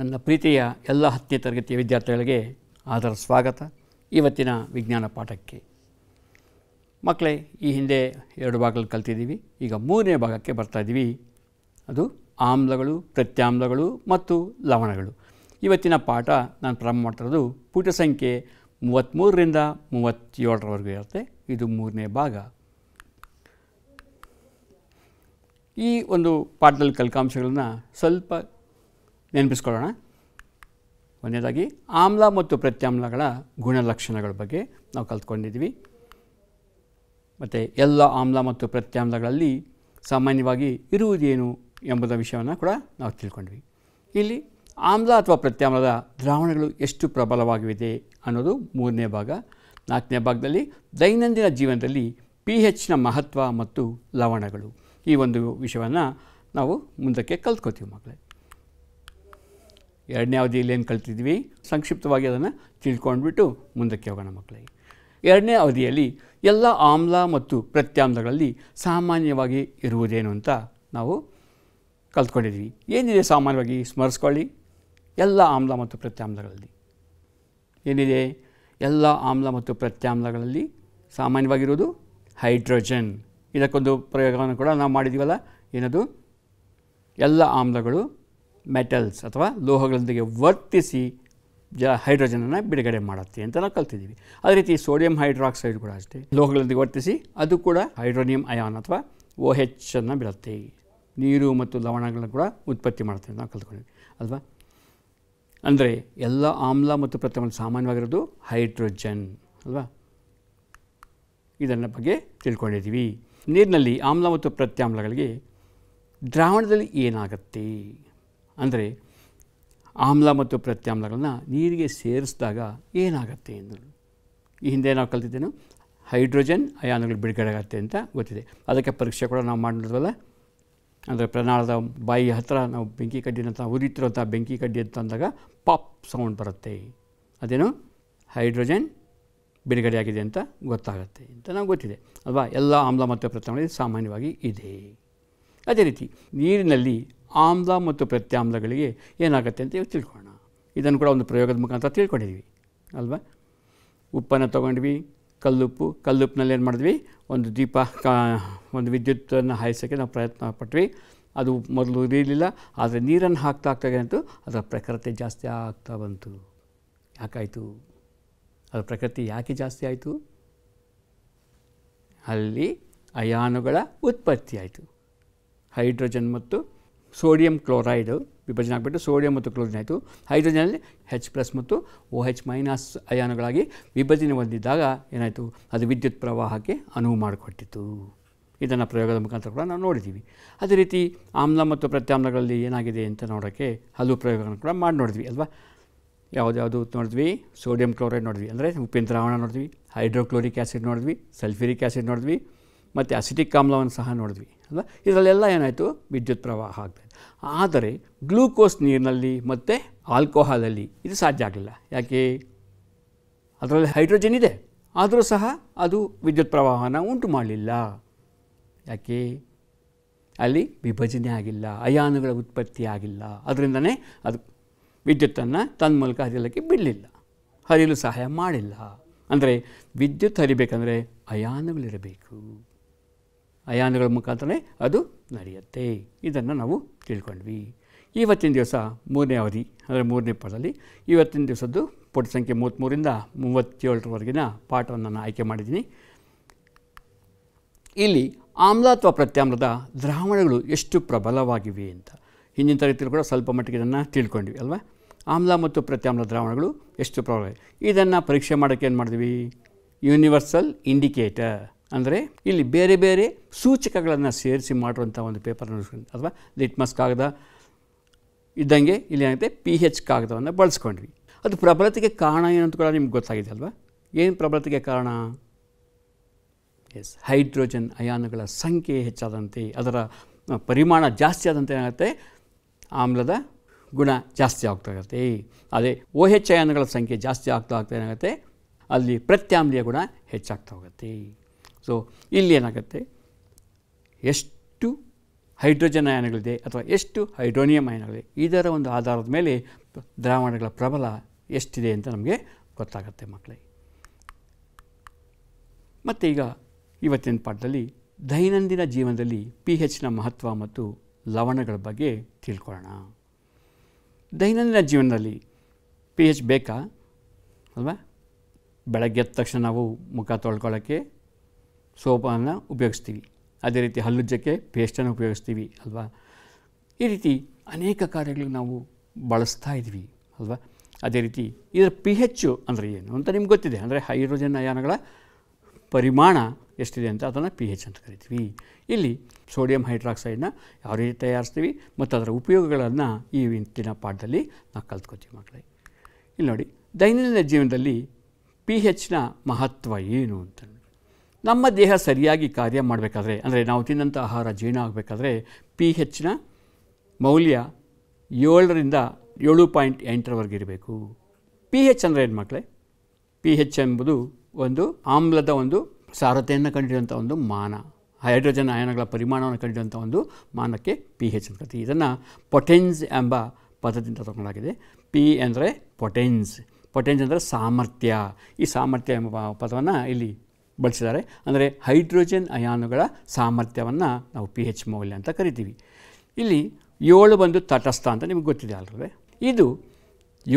ನನ್ನ ಪ್ರೀತಿಯ ಎಲ್ಲ ಹತ್ತನೇ ತರಗತಿಯ ವಿದ್ಯಾರ್ಥಿಗಳಿಗೆ ಆದರ ಸ್ವಾಗತ ಇವತ್ತಿನ ವಿಜ್ಞಾನ ಪಾಠಕ್ಕೆ ಮಕ್ಕಳೇ ಈ ಹಿಂದೆ ಎರಡು ಭಾಗದಲ್ಲಿ ಕಲ್ತಿದ್ದೀವಿ ಈಗ ಮೂರನೇ ಭಾಗಕ್ಕೆ ಬರ್ತಾಯಿದ್ದೀವಿ ಅದು ಆಮ್ಲಗಳು ಪ್ರತ್ಯಾಮ್ಲಗಳು ಮತ್ತು ಲವಣಗಳು ಇವತ್ತಿನ ಪಾಠ ನಾನು ಪ್ರಾರಂಭ ಮಾಡ್ತಿರೋದು ಪುಟ ಸಂಖ್ಯೆ ಮೂವತ್ತ್ಮೂರರಿಂದ ಮೂವತ್ತೇಳರವರೆಗೂ ಇರುತ್ತೆ ಇದು ಮೂರನೇ ಭಾಗ ಈ ಒಂದು ಪಾಠದಲ್ಲಿ ಕಲಿಕಾಂಶಗಳನ್ನು ಸ್ವಲ್ಪ ನೆನಪಿಸ್ಕೊಳ್ಳೋಣ ಒಂದನೇದಾಗಿ ಆಮ್ಲ ಮತ್ತು ಪ್ರತ್ಯಾಮ್ಲಗಳ ಗುಣಲಕ್ಷಣಗಳ ಬಗ್ಗೆ ನಾವು ಕಲ್ತ್ಕೊಂಡಿದ್ವಿ ಮತ್ತು ಎಲ್ಲ ಆಮ್ಲ ಮತ್ತು ಪ್ರತ್ಯಾಮ್ಲಗಳಲ್ಲಿ ಸಾಮಾನ್ಯವಾಗಿ ಇರುವುದೇನು ಎಂಬುದ ವಿಷಯವನ್ನು ಕೂಡ ನಾವು ತಿಳ್ಕೊಂಡ್ವಿ ಇಲ್ಲಿ ಆಮ್ಲ ಅಥವಾ ಪ್ರತ್ಯಾಮ್ಲದ ದ್ರಾವಣಗಳು ಎಷ್ಟು ಪ್ರಬಲವಾಗಿವೆ ಅನ್ನೋದು ಮೂರನೇ ಭಾಗ ನಾಲ್ಕನೇ ಭಾಗದಲ್ಲಿ ದೈನಂದಿನ ಜೀವನದಲ್ಲಿ ಪಿ ಹೆಚ್ನ ಮಹತ್ವ ಮತ್ತು ಲವಣಗಳು ಈ ಒಂದು ವಿಷಯವನ್ನು ನಾವು ಮುಂದಕ್ಕೆ ಕಲ್ತ್ಕೋತೀವಿ ಮಕ್ಕಳೇ ಎರಡನೇ ಅವಧಿಯಲ್ಲಿ ಏನು ಕಲ್ತಿದ್ವಿ ಸಂಕ್ಷಿಪ್ತವಾಗಿ ಅದನ್ನು ತಿಳ್ಕೊಂಡ್ಬಿಟ್ಟು ಮುಂದಕ್ಕೆ ಹೋಗೋಣ ಮಕ್ಕಳಿಗೆ ಎರಡನೇ ಅವಧಿಯಲ್ಲಿ ಎಲ್ಲ ಆಮ್ಲ ಮತ್ತು ಪ್ರತ್ಯಾಮ್ಲಗಳಲ್ಲಿ ಸಾಮಾನ್ಯವಾಗಿ ಇರುವುದೇನು ಅಂತ ನಾವು ಕಲ್ತ್ಕೊಂಡಿದ್ವಿ ಏನಿದೆ ಸಾಮಾನ್ಯವಾಗಿ ಸ್ಮರಿಸ್ಕೊಳ್ಳಿ ಎಲ್ಲ ಆಮ್ಲ ಮತ್ತು ಪ್ರತ್ಯಾಮ್ಲಗಳಲ್ಲಿ ಏನಿದೆ ಎಲ್ಲ ಆಮ್ಲ ಮತ್ತು ಪ್ರತ್ಯಾಮ್ಲಗಳಲ್ಲಿ ಸಾಮಾನ್ಯವಾಗಿರುವುದು ಹೈಡ್ರೋಜನ್ ಇದಕ್ಕೊಂದು ಪ್ರಯೋಗವನ್ನು ಕೂಡ ನಾವು ಮಾಡಿದ್ದೀವಲ್ಲ ಏನದು ಎಲ್ಲ ಆಮ್ಲಗಳು ಮೆಟಲ್ಸ್ ಅಥವಾ ಲೋಹಗಳೊಂದಿಗೆ ವರ್ತಿಸಿ ಜ ಹೈಡ್ರೋಜನನ್ನು ಬಿಡುಗಡೆ ಮಾಡುತ್ತೆ ಅಂತ ನಾವು ಕಲ್ತಿದ್ದೀವಿ ಅದೇ ರೀತಿ ಸೋಡಿಯಂ ಹೈಡ್ರಾಕ್ಸೈಡ್ ಕೂಡ ಅಷ್ಟೇ ಲೋಹಗಳೊಂದಿಗೆ ವರ್ತಿಸಿ ಅದು ಕೂಡ ಹೈಡ್ರೋನಿಯಂ ಅಯಾನ್ ಅಥವಾ ಓ ಹೆಚ್ಚನ್ನು ಬಿಡುತ್ತೆ ನೀರು ಮತ್ತು ಲವಣಗಳನ್ನು ಕೂಡ ಉತ್ಪತ್ತಿ ಮಾಡುತ್ತೆ ಅಂತ ನಾವು ಕಲ್ತ್ಕೊಂಡಿದ್ವಿ ಅಲ್ವಾ ಅಂದರೆ ಎಲ್ಲ ಆಮ್ಲ ಮತ್ತು ಪ್ರತಿಮೂಲ ಸಾಮಾನ್ಯವಾಗಿರೋದು ಹೈಡ್ರೋಜನ್ ಅಲ್ವಾ ಇದನ್ನು ಬಗ್ಗೆ ತಿಳ್ಕೊಂಡಿದ್ದೀವಿ ನೀರಿನಲ್ಲಿ ಆಮ್ಲ ಮತ್ತು ಪ್ರತ್ಯಾಮ್ಲಗಳಿಗೆ ದ್ರಾವಣದಲ್ಲಿ ಏನಾಗುತ್ತೆ ಅಂದರೆ ಆಮ್ಲ ಮತ್ತು ಪ್ರತ್ಯಾಮ್ಲಗಳನ್ನ ನೀರಿಗೆ ಸೇರಿಸಿದಾಗ ಏನಾಗುತ್ತೆ ಎಂದರು ಈ ಹಿಂದೆ ನಾವು ಕಲ್ತಿದ್ದೇನು ಹೈಡ್ರೋಜನ್ ಅಯಾನುಗಳು ಆಗುತ್ತೆ ಅಂತ ಗೊತ್ತಿದೆ ಅದಕ್ಕೆ ಪರೀಕ್ಷೆ ಕೂಡ ನಾವು ಮಾಡಿದ್ವಲ್ಲ ಅಂದರೆ ಪ್ರನಾಳದ ಬಾಯಿ ಹತ್ತಿರ ನಾವು ಬೆಂಕಿ ಕಡ್ಡಿನಂಥ ಉರಿತಿರುವಂಥ ಬೆಂಕಿ ಕಡ್ಡಿ ಅಂತ ಅಂದಾಗ ಪಾಪ್ ಸೌಂಡ್ ಬರುತ್ತೆ ಅದೇನು ಹೈಡ್ರೋಜನ್ ಬಿಡುಗಡೆಯಾಗಿದೆ ಅಂತ ಗೊತ್ತಾಗುತ್ತೆ ಅಂತ ನಾವು ಗೊತ್ತಿದೆ ಅಲ್ವಾ ಎಲ್ಲ ಆಮ್ಲ ಮತ್ತು ಪ್ರತ್ಯಾಮ್ಲಗಳು ಸಾಮಾನ್ಯವಾಗಿ ಇದೆ ಅದೇ ರೀತಿ ನೀರಿನಲ್ಲಿ ಆಮ್ಲ ಮತ್ತು ಪ್ರತ್ಯಾಮ್ಲಗಳಿಗೆ ಏನಾಗುತ್ತೆ ಅಂತ ಇವು ತಿಳ್ಕೊಳ್ಳೋಣ ಇದನ್ನು ಕೂಡ ಒಂದು ಪ್ರಯೋಗದ ಮುಖಾಂತರ ತಿಳ್ಕೊಂಡಿದ್ವಿ ಅಲ್ವಾ ಉಪ್ಪನ್ನು ತೊಗೊಂಡ್ವಿ ಕಲ್ಲುಪ್ಪು ಕಲ್ಲುಪ್ಪಿನಲ್ಲಿ ಏನು ಮಾಡಿದ್ವಿ ಒಂದು ದೀಪ ಕಾ ಒಂದು ವಿದ್ಯುತ್ತನ್ನು ಹಾಯಿಸೋಕ್ಕೆ ನಾವು ಪ್ರಯತ್ನ ಪಟ್ವಿ ಅದು ಮೊದಲು ಉರಿಯಲಿಲ್ಲ ಆದರೆ ನೀರನ್ನು ಹಾಕ್ತಾ ಆಗ್ತಾಗಂತೂ ಅದರ ಪ್ರಕೃತಿ ಜಾಸ್ತಿ ಆಗ್ತಾ ಬಂತು ಯಾಕಾಯಿತು ಅದರ ಪ್ರಕೃತಿ ಯಾಕೆ ಜಾಸ್ತಿ ಆಯಿತು ಅಲ್ಲಿ ಅಯಾನುಗಳ ಉತ್ಪತ್ತಿ ಆಯಿತು ಹೈಡ್ರೋಜನ್ ಮತ್ತು ಸೋಡಿಯಂ ಕ್ಲೋರೈಡ್ ವಿಭಜನೆ ಆಗಿಬಿಟ್ಟು ಸೋಡಿಯಂ ಮತ್ತು ಕ್ಲೋರಿನ್ ಆಯಿತು ಹೈಡ್ರೋಜನಲ್ಲಿ ಹೆಚ್ ಪ್ಲಸ್ ಮತ್ತು ಓ ಹೆಚ್ ಮೈನಸ್ ಅಯಾನುಗಳಾಗಿ ವಿಭಜನೆ ಹೊಂದಿದ್ದಾಗ ಏನಾಯಿತು ಅದು ವಿದ್ಯುತ್ ಪ್ರವಾಹಕ್ಕೆ ಅನುವು ಮಾಡಿಕೊಟ್ಟಿತು ಇದನ್ನು ಪ್ರಯೋಗದ ಮುಖಾಂತರ ಕೂಡ ನಾವು ನೋಡಿದ್ದೀವಿ ಅದೇ ರೀತಿ ಆಮ್ಲ ಮತ್ತು ಪ್ರತ್ಯಾಮ್ಲಗಳಲ್ಲಿ ಏನಾಗಿದೆ ಅಂತ ನೋಡೋಕ್ಕೆ ಹಲವು ಪ್ರಯೋಗಗಳನ್ನು ಕೂಡ ಮಾಡಿ ನೋಡಿದ್ವಿ ಅಲ್ವಾ ಯಾವುದ್ಯಾವುದು ನೋಡಿದ್ವಿ ಸೋಡಿಯಂ ಕ್ಲೋರೈಡ್ ನೋಡಿದ್ವಿ ಅಂದರೆ ಉಪ್ಪಿನ ದ್ರಾವಣ ನೋಡಿದ್ವಿ ಹೈಡ್ರೋಕ್ಲೋರಿಕ್ ಆ್ಯಸಿಡ್ ನೋಡಿದ್ವಿ ಸಲ್ಫ್ಯೂರಿಕ್ ಆ್ಯಸಿಡ್ ನೋಡಿದ್ವಿ ಮತ್ತು ಅಸಿಟಿಕ್ ಆಮ್ಲವನ್ನು ಸಹ ನೋಡಿದ್ವಿ ಅಲ್ಲ ಇದರಲ್ಲೆಲ್ಲ ಏನಾಯಿತು ವಿದ್ಯುತ್ ಪ್ರವಾಹ ಆಗ್ತದೆ ಆದರೆ ಗ್ಲೂಕೋಸ್ ನೀರಿನಲ್ಲಿ ಮತ್ತು ಆಲ್ಕೋಹಾಲಲ್ಲಿ ಇದು ಸಾಧ್ಯ ಆಗಲಿಲ್ಲ ಯಾಕೆ ಅದರಲ್ಲಿ ಹೈಡ್ರೋಜನ್ ಇದೆ ಆದರೂ ಸಹ ಅದು ವಿದ್ಯುತ್ ಪ್ರವಾಹನ ಉಂಟು ಮಾಡಲಿಲ್ಲ ಯಾಕೆ ಅಲ್ಲಿ ವಿಭಜನೆ ಆಗಿಲ್ಲ ಅಯಾನುಗಳ ಉತ್ಪತ್ತಿ ಆಗಿಲ್ಲ ಅದರಿಂದನೇ ಅದು ವಿದ್ಯುತ್ತನ್ನು ತನ್ನ ಮೂಲಕ ಹರಿಯಲಿಕ್ಕೆ ಬಿಡಲಿಲ್ಲ ಹರಿಯಲು ಸಹಾಯ ಮಾಡಿಲ್ಲ ಅಂದರೆ ವಿದ್ಯುತ್ ಹರಿಬೇಕಂದರೆ ಅಯಾನುಗಳಿರಬೇಕು ಅಯಾನಗಳ ಮುಖಾಂತರನೇ ಅದು ನಡೆಯುತ್ತೆ ಇದನ್ನು ನಾವು ತಿಳ್ಕೊಂಡ್ವಿ ಇವತ್ತಿನ ದಿವಸ ಮೂರನೇ ಅವಧಿ ಅಂದರೆ ಮೂರನೇ ಪಾಠದಲ್ಲಿ ಇವತ್ತಿನ ದಿವಸದ್ದು ಪುಟ ಸಂಖ್ಯೆ ಮೂವತ್ತ್ಮೂರಿಂದ ಮೂವತ್ತೇಳರವರೆಗಿನ ಪಾಠವನ್ನು ನಾನು ಆಯ್ಕೆ ಮಾಡಿದ್ದೀನಿ ಇಲ್ಲಿ ಆಮ್ಲ ಅಥವಾ ಪ್ರತ್ಯಾಮ್ಲದ ದ್ರಾವಣಗಳು ಎಷ್ಟು ಪ್ರಬಲವಾಗಿವೆ ಅಂತ ಹಿಂದಿನ ತರಗತಿಯಲ್ಲಿ ಕೂಡ ಸ್ವಲ್ಪ ಮಟ್ಟಿಗೆ ಇದನ್ನು ತಿಳ್ಕೊಂಡ್ವಿ ಅಲ್ವಾ ಆಮ್ಲ ಮತ್ತು ಪ್ರತ್ಯಾಮ್ಲ ದ್ರಾವಣಗಳು ಎಷ್ಟು ಪ್ರಬಲ ಇದನ್ನು ಪರೀಕ್ಷೆ ಮಾಡೋಕ್ಕೆ ಏನು ಮಾಡಿದ್ವಿ ಯೂನಿವರ್ಸಲ್ ಇಂಡಿಕೇಟರ್ ಅಂದರೆ ಇಲ್ಲಿ ಬೇರೆ ಬೇರೆ ಸೂಚಕಗಳನ್ನು ಸೇರಿಸಿ ಮಾಡಿರುವಂಥ ಒಂದು ಪೇಪರ್ ನೋಡಿಸ್ಕೊಂಡು ಅಥವಾ ಲಿಟ್ಮಸ್ ಕಾಗದ ಇದ್ದಂಗೆ ಇಲ್ಲಿ ಏನಾಗುತ್ತೆ ಪಿ ಹೆಚ್ ಕಾಗದವನ್ನು ಬಳಸ್ಕೊಂಡ್ವಿ ಅದು ಪ್ರಬಲತೆಗೆ ಕಾರಣ ಏನು ಅಂತ ಕೂಡ ನಿಮ್ಗೆ ಗೊತ್ತಾಗಿದೆ ಅಲ್ವಾ ಏನು ಪ್ರಬಲತೆಗೆ ಕಾರಣ ಎಸ್ ಹೈಡ್ರೋಜನ್ ಅಯಾನುಗಳ ಸಂಖ್ಯೆ ಹೆಚ್ಚಾದಂತೆ ಅದರ ಪರಿಮಾಣ ಜಾಸ್ತಿ ಆದಂತೆ ಏನಾಗುತ್ತೆ ಆಮ್ಲದ ಗುಣ ಜಾಸ್ತಿ ಆಗ್ತಾ ಇರುತ್ತೆ ಅದೇ ಓ ಹೆಚ್ ಅಯಾನುಗಳ ಸಂಖ್ಯೆ ಜಾಸ್ತಿ ಆಗ್ತಾ ಆಗ್ತಾ ಏನಾಗುತ್ತೆ ಅಲ್ಲಿ ಪ್ರತ್ಯಾಮ್ಲೀಯ ಗುಣ ಹೆಚ್ಚಾಗ್ತಾ ಹೋಗುತ್ತೆ ಸೊ ಇಲ್ಲಿ ಏನಾಗುತ್ತೆ ಎಷ್ಟು ಹೈಡ್ರೋಜನ್ ಅಯನಗಳಿದೆ ಅಥವಾ ಎಷ್ಟು ಹೈಡ್ರೋನಿಯಂ ಅಯನಗಳಿದೆ ಇದರ ಒಂದು ಆಧಾರದ ಮೇಲೆ ದ್ರಾವಣಗಳ ಪ್ರಬಲ ಎಷ್ಟಿದೆ ಅಂತ ನಮಗೆ ಗೊತ್ತಾಗುತ್ತೆ ಮಕ್ಕಳೇ ಮತ್ತು ಈಗ ಇವತ್ತಿನ ಪಾಠದಲ್ಲಿ ದೈನಂದಿನ ಜೀವನದಲ್ಲಿ ಪಿ ಹೆಚ್ನ ಮಹತ್ವ ಮತ್ತು ಲವಣಗಳ ಬಗ್ಗೆ ತಿಳ್ಕೊಳ್ಳೋಣ ದೈನಂದಿನ ಜೀವನದಲ್ಲಿ ಪಿ ಹೆಚ್ ಬೇಕಾ ಅಲ್ವಾ ಬೆಳಗ್ಗೆ ಎದ್ದ ತಕ್ಷಣ ನಾವು ಮುಖ ತೊಳ್ಕೊಳ್ಳೋಕ್ಕೆ ಸೋಪನ್ನು ಉಪಯೋಗಿಸ್ತೀವಿ ಅದೇ ರೀತಿ ಹಲ್ಲುಜ್ಜಕ್ಕೆ ಪೇಸ್ಟನ್ನು ಉಪಯೋಗಿಸ್ತೀವಿ ಅಲ್ವಾ ಈ ರೀತಿ ಅನೇಕ ಕಾರ್ಯಗಳಿಗೆ ನಾವು ಬಳಸ್ತಾ ಇದ್ವಿ ಅಲ್ವಾ ಅದೇ ರೀತಿ ಇದರ ಪಿ ಹೆಚ್ಚು ಅಂದರೆ ಏನು ಅಂತ ನಿಮ್ಗೆ ಗೊತ್ತಿದೆ ಅಂದರೆ ಹೈಡ್ರೋಜನ್ ಅಯಾನಗಳ ಪರಿಮಾಣ ಎಷ್ಟಿದೆ ಅಂತ ಅದನ್ನು ಪಿ ಹೆಚ್ ಅಂತ ಕರಿತೀವಿ ಇಲ್ಲಿ ಸೋಡಿಯಂ ಹೈಡ್ರಾಕ್ಸೈಡ್ನ ಯಾವ ರೀತಿ ತಯಾರಿಸ್ತೀವಿ ಮತ್ತು ಅದರ ಉಪಯೋಗಗಳನ್ನು ಈ ಇಂತಿನ ಪಾಠದಲ್ಲಿ ನಾವು ಕಲ್ತ್ಕೋತೀವಿ ಮಕ್ಕಳೇ ಇಲ್ಲಿ ನೋಡಿ ದೈನಂದಿನ ಜೀವನದಲ್ಲಿ ಪಿ ಹೆಚ್ನ ಮಹತ್ವ ಏನು ಅಂತ ನಮ್ಮ ದೇಹ ಸರಿಯಾಗಿ ಕಾರ್ಯ ಮಾಡಬೇಕಾದ್ರೆ ಅಂದರೆ ನಾವು ತಿನ್ನಂಥ ಆಹಾರ ಜೀರ್ಣ ಆಗಬೇಕಾದ್ರೆ ಪಿ ಹೆಚ್ನ ಮೌಲ್ಯ ಏಳರಿಂದ ಏಳು ಪಾಯಿಂಟ್ ಎಂಟರವರೆಗೆ ಇರಬೇಕು ಪಿ ಹೆಚ್ ಅಂದರೆ ಏನು ಮಕ್ಕಳೇ ಪಿ ಹೆಚ್ ಎಂಬುದು ಒಂದು ಆಮ್ಲದ ಒಂದು ಸಾರತೆಯನ್ನು ಕಂಡಿರುವಂಥ ಒಂದು ಮಾನ ಹೈಡ್ರೋಜನ್ ಅಯಾನಗಳ ಪರಿಮಾಣವನ್ನು ಕಂಡಿರುವಂಥ ಒಂದು ಮಾನಕ್ಕೆ ಪಿ ಹೆಚ್ ಅಂತ ಇದನ್ನು ಪೊಟೆನ್ಸ್ ಎಂಬ ಪದದಿಂದ ತಗೊಂಡಾಗಿದೆ ಪಿ ಅಂದರೆ ಪೊಟೆನ್ಸ್ ಪೊಟೆನ್ಸ್ ಅಂದರೆ ಸಾಮರ್ಥ್ಯ ಈ ಸಾಮರ್ಥ್ಯ ಎಂಬ ಪದವನ್ನು ಇಲ್ಲಿ ಬಳಸಿದ್ದಾರೆ ಅಂದರೆ ಹೈಡ್ರೋಜನ್ ಅಯಾನುಗಳ ಸಾಮರ್ಥ್ಯವನ್ನು ನಾವು ಪಿ ಹೆಚ್ ಮೌಲ್ಯ ಅಂತ ಕರಿತೀವಿ ಇಲ್ಲಿ ಏಳು ಬಂದು ತಟಸ್ಥ ಅಂತ ನಿಮಗೆ ಗೊತ್ತಿದೆ ಅಲ್ವೇ ಇದು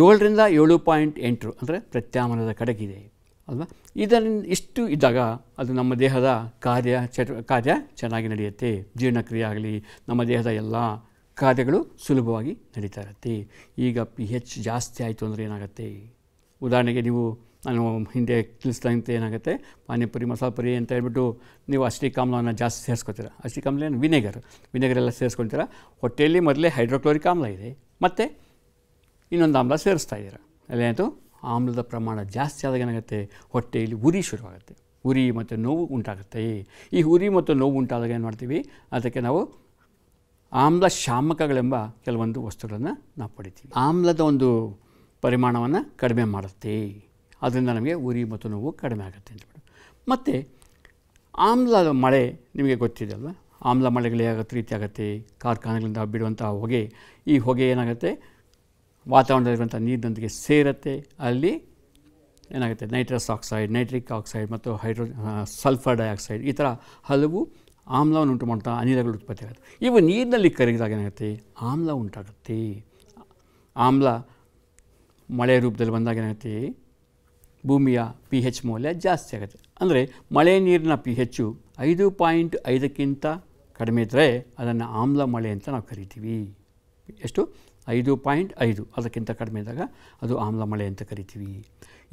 ಏಳರಿಂದ ಏಳು ಪಾಯಿಂಟ್ ಎಂಟು ಅಂದರೆ ಪ್ರತ್ಯಾಮನದ ಕಡೆಗಿದೆ ಅಲ್ವಾ ಇದರಿಂದ ಇಷ್ಟು ಇದ್ದಾಗ ಅದು ನಮ್ಮ ದೇಹದ ಕಾರ್ಯ ಚಟ ಕಾರ್ಯ ಚೆನ್ನಾಗಿ ನಡೆಯುತ್ತೆ ಜೀರ್ಣಕ್ರಿಯೆ ಆಗಲಿ ನಮ್ಮ ದೇಹದ ಎಲ್ಲ ಕಾರ್ಯಗಳು ಸುಲಭವಾಗಿ ನಡೀತಾ ಇರುತ್ತೆ ಈಗ ಪಿ ಹೆಚ್ ಜಾಸ್ತಿ ಆಯಿತು ಅಂದರೆ ಏನಾಗುತ್ತೆ ಉದಾಹರಣೆಗೆ ನೀವು ನಾನು ಹಿಂದೆ ತಿಳಿಸ್ದಂತೆ ಏನಾಗುತ್ತೆ ಪಾನಿಪುರಿ ಮಸಾಲ ಪುರಿ ಅಂತ ಹೇಳ್ಬಿಟ್ಟು ನೀವು ಅಷ್ಟಿ ಆಮ್ಲವನ್ನು ಜಾಸ್ತಿ ಸೇರಿಸ್ಕೊತೀರ ಅಷ್ಟಿ ಆಮ್ಲ ಏನು ವಿನೆಗರ್ ವಿನೆಗರೆಲ್ಲ ಸೇರಿಸ್ಕೊತೀರ ಹೊಟ್ಟೆಯಲ್ಲಿ ಮೊದಲೇ ಹೈಡ್ರೋಕ್ಲೋರಿಕ್ ಆಮ್ಲ ಇದೆ ಮತ್ತು ಇನ್ನೊಂದು ಆಮ್ಲ ಸೇರಿಸ್ತಾ ಇದ್ದೀರ ಅಲ್ಲೇನಾಯಿತು ಆಮ್ಲದ ಪ್ರಮಾಣ ಜಾಸ್ತಿ ಆದಾಗ ಏನಾಗುತ್ತೆ ಹೊಟ್ಟೆಯಲ್ಲಿ ಉರಿ ಶುರುವಾಗುತ್ತೆ ಉರಿ ಮತ್ತು ನೋವು ಉಂಟಾಗುತ್ತೆ ಈ ಉರಿ ಮತ್ತು ನೋವು ಉಂಟಾದಾಗ ಏನು ಮಾಡ್ತೀವಿ ಅದಕ್ಕೆ ನಾವು ಆಮ್ಲ ಶಾಮಕಗಳೆಂಬ ಕೆಲವೊಂದು ವಸ್ತುಗಳನ್ನು ನಾವು ಪಡಿತೀವಿ ಆಮ್ಲದ ಒಂದು ಪರಿಮಾಣವನ್ನು ಕಡಿಮೆ ಮಾಡುತ್ತೆ ಅದರಿಂದ ನಮಗೆ ಉರಿ ಮತ್ತು ನೋವು ಕಡಿಮೆ ಆಗುತ್ತೆ ಅಂತ ಮತ್ತು ಆಮ್ಲದ ಮಳೆ ನಿಮಗೆ ಗೊತ್ತಿದೆ ಅಲ್ವಾ ಆಮ್ಲ ಮಳೆಗಳು ಯಾವತ್ತು ರೀತಿ ಆಗುತ್ತೆ ಕಾರ್ಖಾನೆಗಳಿಂದ ಬಿಡುವಂಥ ಹೊಗೆ ಈ ಹೊಗೆ ಏನಾಗುತ್ತೆ ವಾತಾವರಣದಲ್ಲಿರುವಂಥ ನೀರಿನೊಂದಿಗೆ ಸೇರುತ್ತೆ ಅಲ್ಲಿ ಏನಾಗುತ್ತೆ ನೈಟ್ರಸ್ ಆಕ್ಸೈಡ್ ನೈಟ್ರಿಕ್ ಆಕ್ಸೈಡ್ ಮತ್ತು ಹೈಡ್ರೋ ಸಲ್ಫರ್ ಡೈಆಕ್ಸೈಡ್ ಈ ಥರ ಹಲವು ಆಮ್ಲವನ್ನು ಉಂಟು ಮಾಡುವಂಥ ಅನಿಲಗಳು ಉತ್ಪತ್ತಿ ಆಗುತ್ತೆ ಇವು ನೀರಿನಲ್ಲಿ ಕರಗಿದಾಗ ಏನಾಗುತ್ತೆ ಆಮ್ಲ ಉಂಟಾಗುತ್ತೆ ಆಮ್ಲ ಮಳೆಯ ರೂಪದಲ್ಲಿ ಬಂದಾಗ ಏನಾಗುತ್ತೆ ಭೂಮಿಯ ಪಿ ಹೆಚ್ ಮೌಲ್ಯ ಜಾಸ್ತಿ ಆಗುತ್ತೆ ಅಂದರೆ ಮಳೆ ನೀರಿನ ಪಿ ಹೆಚ್ಚು ಐದು ಪಾಯಿಂಟ್ ಐದಕ್ಕಿಂತ ಕಡಿಮೆ ಇದ್ದರೆ ಅದನ್ನು ಆಮ್ಲ ಮಳೆ ಅಂತ ನಾವು ಕರಿತೀವಿ ಎಷ್ಟು ಐದು ಪಾಯಿಂಟ್ ಐದು ಅದಕ್ಕಿಂತ ಕಡಿಮೆ ಇದ್ದಾಗ ಅದು ಆಮ್ಲ ಮಳೆ ಅಂತ ಕರಿತೀವಿ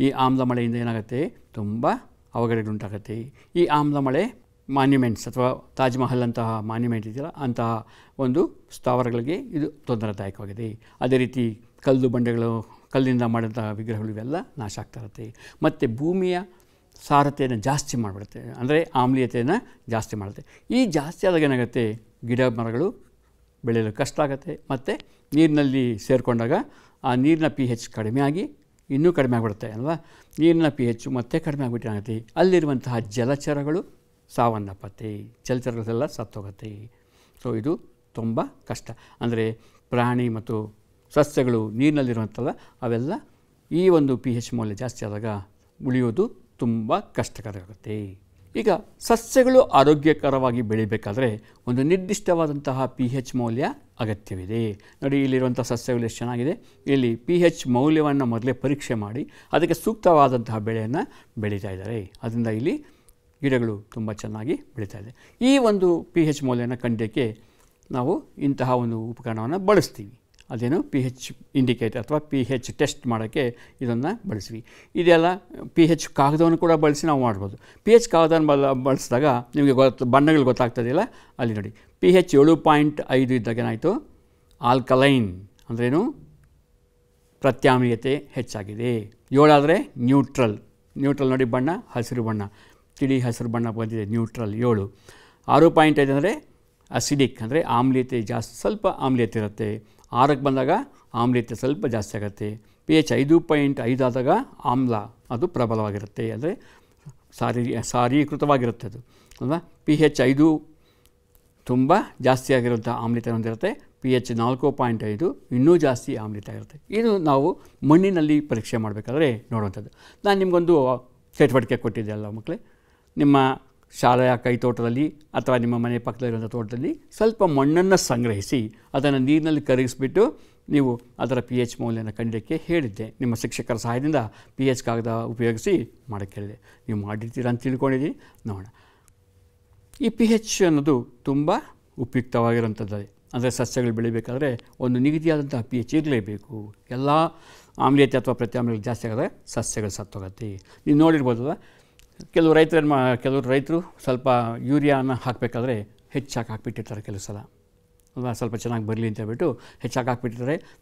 ಈ ಆಮ್ಲ ಮಳೆಯಿಂದ ಏನಾಗುತ್ತೆ ತುಂಬ ಅವಘಡಗಳುಂಟಾಗುತ್ತೆ ಈ ಆಮ್ಲ ಮಳೆ ಮಾನ್ಯುಮೆಂಟ್ಸ್ ಅಥವಾ ತಾಜ್ ಮಹಲ್ ಅಂತಹ ಮಾನ್ಯುಮೆಂಟ್ ಇದೆಯಲ್ಲ ಅಂತಹ ಒಂದು ಸ್ಥಾವರಗಳಿಗೆ ಇದು ತೊಂದರೆದಾಯಕವಾಗಿದೆ ಅದೇ ರೀತಿ ಕಲ್ಲು ಬಂಡೆಗಳು ಕಲ್ಲಿನಿಂದ ಮಾಡಿದಂತಹ ವಿಗ್ರಹಗಳು ಇವೆಲ್ಲ ನಾಶ ಆಗ್ತಾ ಇರುತ್ತೆ ಮತ್ತು ಭೂಮಿಯ ಸಾರತೆಯನ್ನು ಜಾಸ್ತಿ ಮಾಡಿಬಿಡುತ್ತೆ ಅಂದರೆ ಆಮ್ಲೀಯತೆಯನ್ನು ಜಾಸ್ತಿ ಮಾಡುತ್ತೆ ಈ ಜಾಸ್ತಿ ಆದಾಗ ಏನಾಗುತ್ತೆ ಗಿಡ ಮರಗಳು ಬೆಳೆಯಲು ಕಷ್ಟ ಆಗುತ್ತೆ ಮತ್ತು ನೀರಿನಲ್ಲಿ ಸೇರಿಕೊಂಡಾಗ ಆ ನೀರಿನ ಪಿ ಹೆಚ್ ಕಡಿಮೆಯಾಗಿ ಇನ್ನೂ ಕಡಿಮೆ ಆಗಿಬಿಡುತ್ತೆ ಅಲ್ವಾ ನೀರಿನ ಪಿ ಹೆಚ್ಚು ಮತ್ತೆ ಕಡಿಮೆ ಏನಾಗುತ್ತೆ ಅಲ್ಲಿರುವಂತಹ ಜಲಚರಗಳು ಸಾವನ್ನಪ್ಪತ್ತೆ ಜಲಚರಗಳೆಲ್ಲ ಸತ್ತೋಗತ್ತೆ ಸೊ ಇದು ತುಂಬ ಕಷ್ಟ ಅಂದರೆ ಪ್ರಾಣಿ ಮತ್ತು ಸಸ್ಯಗಳು ನೀರಿನಲ್ಲಿರುವಂಥಲ್ಲ ಅವೆಲ್ಲ ಈ ಒಂದು ಪಿ ಹೆಚ್ ಮೌಲ್ಯ ಜಾಸ್ತಿ ಆದಾಗ ಉಳಿಯೋದು ತುಂಬ ಕಷ್ಟಕರ ಆಗುತ್ತೆ ಈಗ ಸಸ್ಯಗಳು ಆರೋಗ್ಯಕರವಾಗಿ ಬೆಳೀಬೇಕಾದ್ರೆ ಒಂದು ನಿರ್ದಿಷ್ಟವಾದಂತಹ ಪಿ ಹೆಚ್ ಮೌಲ್ಯ ಅಗತ್ಯವಿದೆ ನೋಡಿ ಇಲ್ಲಿರುವಂಥ ಸಸ್ಯಗಳು ಎಷ್ಟು ಚೆನ್ನಾಗಿದೆ ಇಲ್ಲಿ ಪಿ ಹೆಚ್ ಮೌಲ್ಯವನ್ನು ಮೊದಲೇ ಪರೀಕ್ಷೆ ಮಾಡಿ ಅದಕ್ಕೆ ಸೂಕ್ತವಾದಂತಹ ಬೆಳೆಯನ್ನು ಬೆಳೀತಾ ಇದ್ದಾರೆ ಅದರಿಂದ ಇಲ್ಲಿ ಗಿಡಗಳು ತುಂಬ ಚೆನ್ನಾಗಿ ಬೆಳೀತಾ ಇದೆ ಈ ಒಂದು ಪಿ ಹೆಚ್ ಮೌಲ್ಯನ ಕಂಡಕ್ಕೆ ನಾವು ಇಂತಹ ಒಂದು ಉಪಕರಣವನ್ನು ಬಳಸ್ತೀವಿ ಅದೇನು ಪಿ ಹೆಚ್ ಇಂಡಿಕೇಟರ್ ಅಥವಾ ಪಿ ಹೆಚ್ ಟೆಸ್ಟ್ ಮಾಡೋಕ್ಕೆ ಇದನ್ನು ಬಳಸ್ವಿ ಇದೆಲ್ಲ ಪಿ ಹೆಚ್ ಕಾಗದವನ್ನು ಕೂಡ ಬಳಸಿ ನಾವು ಮಾಡ್ಬೋದು ಪಿ ಹೆಚ್ ಕಾಗದವನ್ನು ಬಲ ಬಳಸಿದಾಗ ನಿಮಗೆ ಗೊತ್ತು ಬಣ್ಣಗಳು ಗೊತ್ತಾಗ್ತದಿಲ್ಲ ಅಲ್ಲಿ ನೋಡಿ ಪಿ ಹೆಚ್ ಏಳು ಪಾಯಿಂಟ್ ಐದು ಇದ್ದಾಗ ಏನಾಯಿತು ಆಲ್ಕಲೈನ್ ಅಂದ್ರೇನು ಪ್ರತ್ಯಾಮ್ಯತೆ ಹೆಚ್ಚಾಗಿದೆ ಏಳಾದರೆ ನ್ಯೂಟ್ರಲ್ ನ್ಯೂಟ್ರಲ್ ನೋಡಿ ಬಣ್ಣ ಹಸಿರು ಬಣ್ಣ ತಿಳಿ ಹಸಿರು ಬಣ್ಣ ಬಂದಿದೆ ನ್ಯೂಟ್ರಲ್ ಏಳು ಆರು ಪಾಯಿಂಟ್ ಐದು ಅಂದರೆ ಅಸಿಡಿಕ್ ಅಂದರೆ ಆಮ್ಲೀಯತೆ ಜಾಸ್ತಿ ಸ್ವಲ್ಪ ಆಮ್ಲೀಯತೆ ಇರುತ್ತೆ ಆರಕ್ಕೆ ಬಂದಾಗ ಆಮ್ಲೀಯತೆ ಸ್ವಲ್ಪ ಜಾಸ್ತಿ ಆಗುತ್ತೆ ಪಿ ಎಚ್ ಐದು ಪಾಯಿಂಟ್ ಐದಾದಾಗ ಆಮ್ಲ ಅದು ಪ್ರಬಲವಾಗಿರುತ್ತೆ ಅಂದರೆ ಸಾರೀ ಸಾರೀಕೃತವಾಗಿರುತ್ತೆ ಅದು ಅಲ್ವಾ ಪಿ ಎಚ್ ಐದು ತುಂಬ ಜಾಸ್ತಿ ಆಗಿರುವಂಥ ಆಮ್ಲೀಯತೆ ಹೊಂದಿರುತ್ತೆ ಪಿ ಎಚ್ ನಾಲ್ಕು ಪಾಯಿಂಟ್ ಐದು ಇನ್ನೂ ಜಾಸ್ತಿ ಆಮ್ಲೀಯತೆ ಆಗಿರುತ್ತೆ ಇದು ನಾವು ಮಣ್ಣಿನಲ್ಲಿ ಪರೀಕ್ಷೆ ಮಾಡಬೇಕಾದ್ರೆ ನೋಡುವಂಥದ್ದು ನಾನು ನಿಮಗೊಂದು ಚಟುವಟಿಕೆ ಕೊಟ್ಟಿದ್ದೆ ಅಲ್ಲ ಮಕ್ಕಳೇ ನಿಮ್ಮ ಶಾಲೆಯ ಕೈತೋಟದಲ್ಲಿ ಅಥವಾ ನಿಮ್ಮ ಮನೆ ಪಕ್ಕದಲ್ಲಿರುವಂಥ ತೋಟದಲ್ಲಿ ಸ್ವಲ್ಪ ಮಣ್ಣನ್ನು ಸಂಗ್ರಹಿಸಿ ಅದನ್ನು ನೀರಿನಲ್ಲಿ ಕರಗಿಸಿಬಿಟ್ಟು ನೀವು ಅದರ ಪಿ ಎಚ್ ಮೌಲ್ಯನ ಕಂಡಕ್ಕೆ ಹೇಳಿದ್ದೆ ನಿಮ್ಮ ಶಿಕ್ಷಕರ ಸಹಾಯದಿಂದ ಪಿ ಎಚ್ ಕಾಗದ ಉಪಯೋಗಿಸಿ ಮಾಡೋಕ್ಕೆ ಹೇಳಿದೆ ನೀವು ಮಾಡಿರ್ತೀರ ಅಂತ ತಿಳ್ಕೊಂಡಿದ್ದೀನಿ ನೋಡೋಣ ಈ ಪಿ ಹೆಚ್ ಅನ್ನೋದು ತುಂಬ ಉಪಯುಕ್ತವಾಗಿರೋಂಥದ್ದೇ ಅಂದರೆ ಸಸ್ಯಗಳು ಬೆಳಿಬೇಕಾದ್ರೆ ಒಂದು ನಿಗದಿಯಾದಂಥ ಪಿ ಎಚ್ ಇರಲೇಬೇಕು ಎಲ್ಲ ಆಮ್ಲೀಯತೆ ಅಥವಾ ಪ್ರತಿ ಜಾಸ್ತಿ ಆಗಿದ್ರೆ ಸಸ್ಯಗಳು ಸತ್ತೋಗತ್ತೆ ನೀವು ನೋಡಿರ್ಬೋದಲ್ಲ ಕೆಲವು ಏನು ಮಾ ಕೆಲವರು ರೈತರು ಸ್ವಲ್ಪ ಯೂರಿಯಾನ ಹಾಕಬೇಕಾದ್ರೆ ಹೆಚ್ಚಾಗಿ ಹಾಕಿಬಿಟ್ಟಿರ್ತಾರೆ ಕೆಲವು ಸಲ ಅಲ್ವಾ ಸ್ವಲ್ಪ ಚೆನ್ನಾಗಿ ಬರಲಿ ಅಂತ ಹೇಳ್ಬಿಟ್ಟು ಹೆಚ್ಚಾಗಿ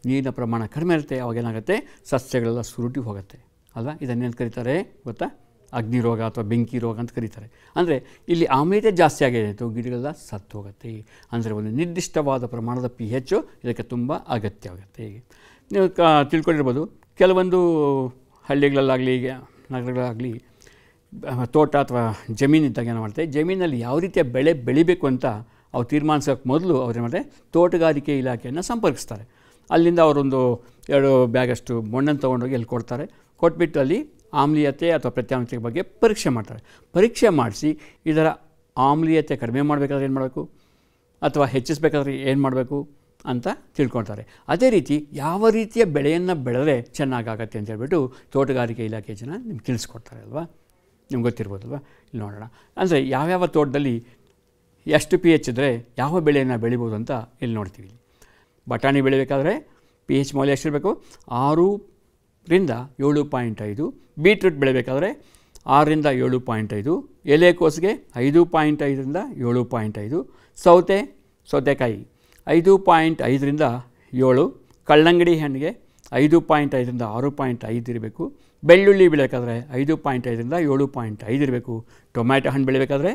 ನೀರಿನ ಪ್ರಮಾಣ ಕಡಿಮೆ ಇರುತ್ತೆ ಅವಾಗೇನಾಗುತ್ತೆ ಸಸ್ಯಗಳೆಲ್ಲ ಸುರುಟಿ ಹೋಗುತ್ತೆ ಅಲ್ವಾ ಇದನ್ನೇನು ಕರೀತಾರೆ ಗೊತ್ತಾ ಅಗ್ನಿ ರೋಗ ಅಥವಾ ಬೆಂಕಿ ರೋಗ ಅಂತ ಕರೀತಾರೆ ಅಂದರೆ ಇಲ್ಲಿ ಆಮೇಲೆ ಜಾಸ್ತಿ ಆಗಿದೆ ಗಿಡಗಳೆಲ್ಲ ಸತ್ತು ಹೋಗುತ್ತೆ ಅಂದರೆ ಒಂದು ನಿರ್ದಿಷ್ಟವಾದ ಪ್ರಮಾಣದ ಪಿ ಹೆಚ್ಚು ಇದಕ್ಕೆ ತುಂಬ ಅಗತ್ಯ ಆಗುತ್ತೆ ನೀವು ಕ ತಿಳ್ಕೊಂಡಿರ್ಬೋದು ಕೆಲವೊಂದು ಹಳ್ಳಿಗಳಲ್ಲಾಗಲಿ ಈಗ ನಗರಗಳಾಗಲಿ ತೋಟ ಅಥವಾ ಜಮೀನಿದ್ದಾಗ ಏನು ಮಾಡ್ತಾರೆ ಜಮೀನಲ್ಲಿ ಯಾವ ರೀತಿಯ ಬೆಳೆ ಬೆಳಿಬೇಕು ಅಂತ ಅವ್ರು ತೀರ್ಮಾನಿಸೋಕೆ ಮೊದಲು ಅವ್ರು ಏನು ಮಾಡ್ತಾರೆ ತೋಟಗಾರಿಕೆ ಇಲಾಖೆಯನ್ನು ಸಂಪರ್ಕಿಸ್ತಾರೆ ಅಲ್ಲಿಂದ ಅವರೊಂದು ಎರಡು ಬ್ಯಾಗಷ್ಟು ಮಣ್ಣನ್ನು ತೊಗೊಂಡೋಗಿ ಅಲ್ಲಿ ಕೊಡ್ತಾರೆ ಕೊಟ್ಬಿಟ್ಟು ಅಲ್ಲಿ ಆಮ್ಲೀಯತೆ ಅಥವಾ ಪ್ರತ್ಯಾಮ್ಲತೆ ಬಗ್ಗೆ ಪರೀಕ್ಷೆ ಮಾಡ್ತಾರೆ ಪರೀಕ್ಷೆ ಮಾಡಿಸಿ ಇದರ ಆಮ್ಲೀಯತೆ ಕಡಿಮೆ ಮಾಡಬೇಕಾದ್ರೆ ಏನು ಮಾಡಬೇಕು ಅಥವಾ ಹೆಚ್ಚಿಸಬೇಕಾದ್ರೆ ಏನು ಮಾಡಬೇಕು ಅಂತ ತಿಳ್ಕೊಳ್ತಾರೆ ಅದೇ ರೀತಿ ಯಾವ ರೀತಿಯ ಬೆಳೆಯನ್ನು ಬೆಳೆದ್ರೆ ಚೆನ್ನಾಗಾಗತ್ತೆ ಅಂತ ಹೇಳ್ಬಿಟ್ಟು ತೋಟಗಾರಿಕೆ ಇಲಾಖೆ ಜನ ನಿಮ್ಗೆ ತಿಳಿಸ್ಕೊಡ್ತಾರೆ ಅಲ್ವಾ ನಿಮ್ಗೆ ಗೊತ್ತಿರ್ಬೋದಲ್ವ ಇಲ್ಲಿ ನೋಡೋಣ ಅಂದರೆ ಯಾವ್ಯಾವ ತೋಟದಲ್ಲಿ ಎಷ್ಟು ಪಿ ಎಚ್ ಇದ್ದರೆ ಯಾವ ಬೆಳೆಯನ್ನು ಬೆಳಿಬೋದು ಅಂತ ಇಲ್ಲಿ ನೋಡ್ತೀವಿ ಬಟಾಣಿ ಬೆಳಿಬೇಕಾದ್ರೆ ಪಿ ಎಚ್ ಮೌಲ್ಯ ಎಷ್ಟಿರಬೇಕು ಆರೂರಿಂದ ಏಳು ಪಾಯಿಂಟ್ ಐದು ಬೀಟ್ರೂಟ್ ಬೆಳಿಬೇಕಾದ್ರೆ ಆರರಿಂದ ಏಳು ಪಾಯಿಂಟ್ ಐದು ಎಲೆಕೋಸ್ಗೆ ಐದು ಪಾಯಿಂಟ್ ಐದರಿಂದ ಏಳು ಪಾಯಿಂಟ್ ಐದು ಸೌತೆ ಸೌತೆಕಾಯಿ ಐದು ಪಾಯಿಂಟ್ ಐದರಿಂದ ಏಳು ಕಳ್ಳಂಗಡಿ ಹಣ್ಣಿಗೆ ಐದು ಪಾಯಿಂಟ್ ಐದರಿಂದ ಆರು ಪಾಯಿಂಟ್ ಐದು ಇರಬೇಕು ಬೆಳ್ಳುಳ್ಳಿ ಬೆಳೀಬೇಕಾದ್ರೆ ಐದು ಪಾಯಿಂಟ್ ಐದರಿಂದ ಏಳು ಪಾಯಿಂಟ್ ಐದು ಇರಬೇಕು ಟೊಮ್ಯಾಟೊ ಹಣ್ಣು ಬೆಳಿಬೇಕಾದ್ರೆ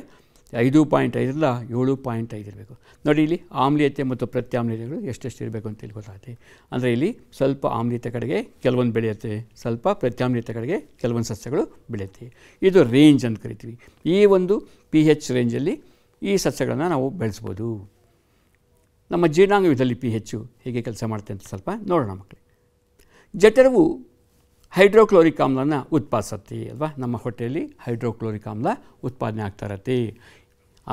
ಐದು ಪಾಯಿಂಟ್ ಐದರಿಂದ ಏಳು ಪಾಯಿಂಟ್ ಐದು ಇರಬೇಕು ನೋಡಿ ಇಲ್ಲಿ ಆಮ್ಲೀಯತೆ ಮತ್ತು ಪ್ರತ್ಯಾಮ್ಲೀಯತೆಗಳು ಎಷ್ಟೆಷ್ಟು ಇರಬೇಕು ಅಂತೇಳಿ ಗೊತ್ತಾಗುತ್ತೆ ಅಂದರೆ ಇಲ್ಲಿ ಸ್ವಲ್ಪ ಆಮ್ಲೀಯತೆ ಕಡೆಗೆ ಕೆಲವೊಂದು ಬೆಳೆಯುತ್ತೆ ಸ್ವಲ್ಪ ಪ್ರತ್ಯಾಮ್ಲೀಯತೆ ಕಡೆಗೆ ಕೆಲವೊಂದು ಸಸ್ಯಗಳು ಬೆಳೆಯುತ್ತೆ ಇದು ರೇಂಜ್ ಅಂತ ಕರಿತೀವಿ ಈ ಒಂದು ಪಿ ಹೆಚ್ ರೇಂಜಲ್ಲಿ ಈ ಸಸ್ಯಗಳನ್ನು ನಾವು ಬೆಳೆಸ್ಬೋದು ನಮ್ಮ ಜೀರ್ಣಾಂಗ ವಿಧದಲ್ಲಿ ಪಿ ಹೆಚ್ಚು ಹೇಗೆ ಕೆಲಸ ಮಾಡುತ್ತೆ ಅಂತ ಸ್ವಲ್ಪ ನೋಡೋಣ ಮಕ್ಕಳಿಗೆ ಜಠರವು ಹೈಡ್ರೋಕ್ಲೋರಿಕ್ ಆಮ್ಲನ ಉತ್ಪಾದಿಸತ್ತಿ ಅಲ್ವಾ ನಮ್ಮ ಹೊಟ್ಟೆಯಲ್ಲಿ ಹೈಡ್ರೋಕ್ಲೋರಿಕ್ ಆಮ್ಲ ಉತ್ಪಾದನೆ ಆಗ್ತಾ ಇರತ್ತೆ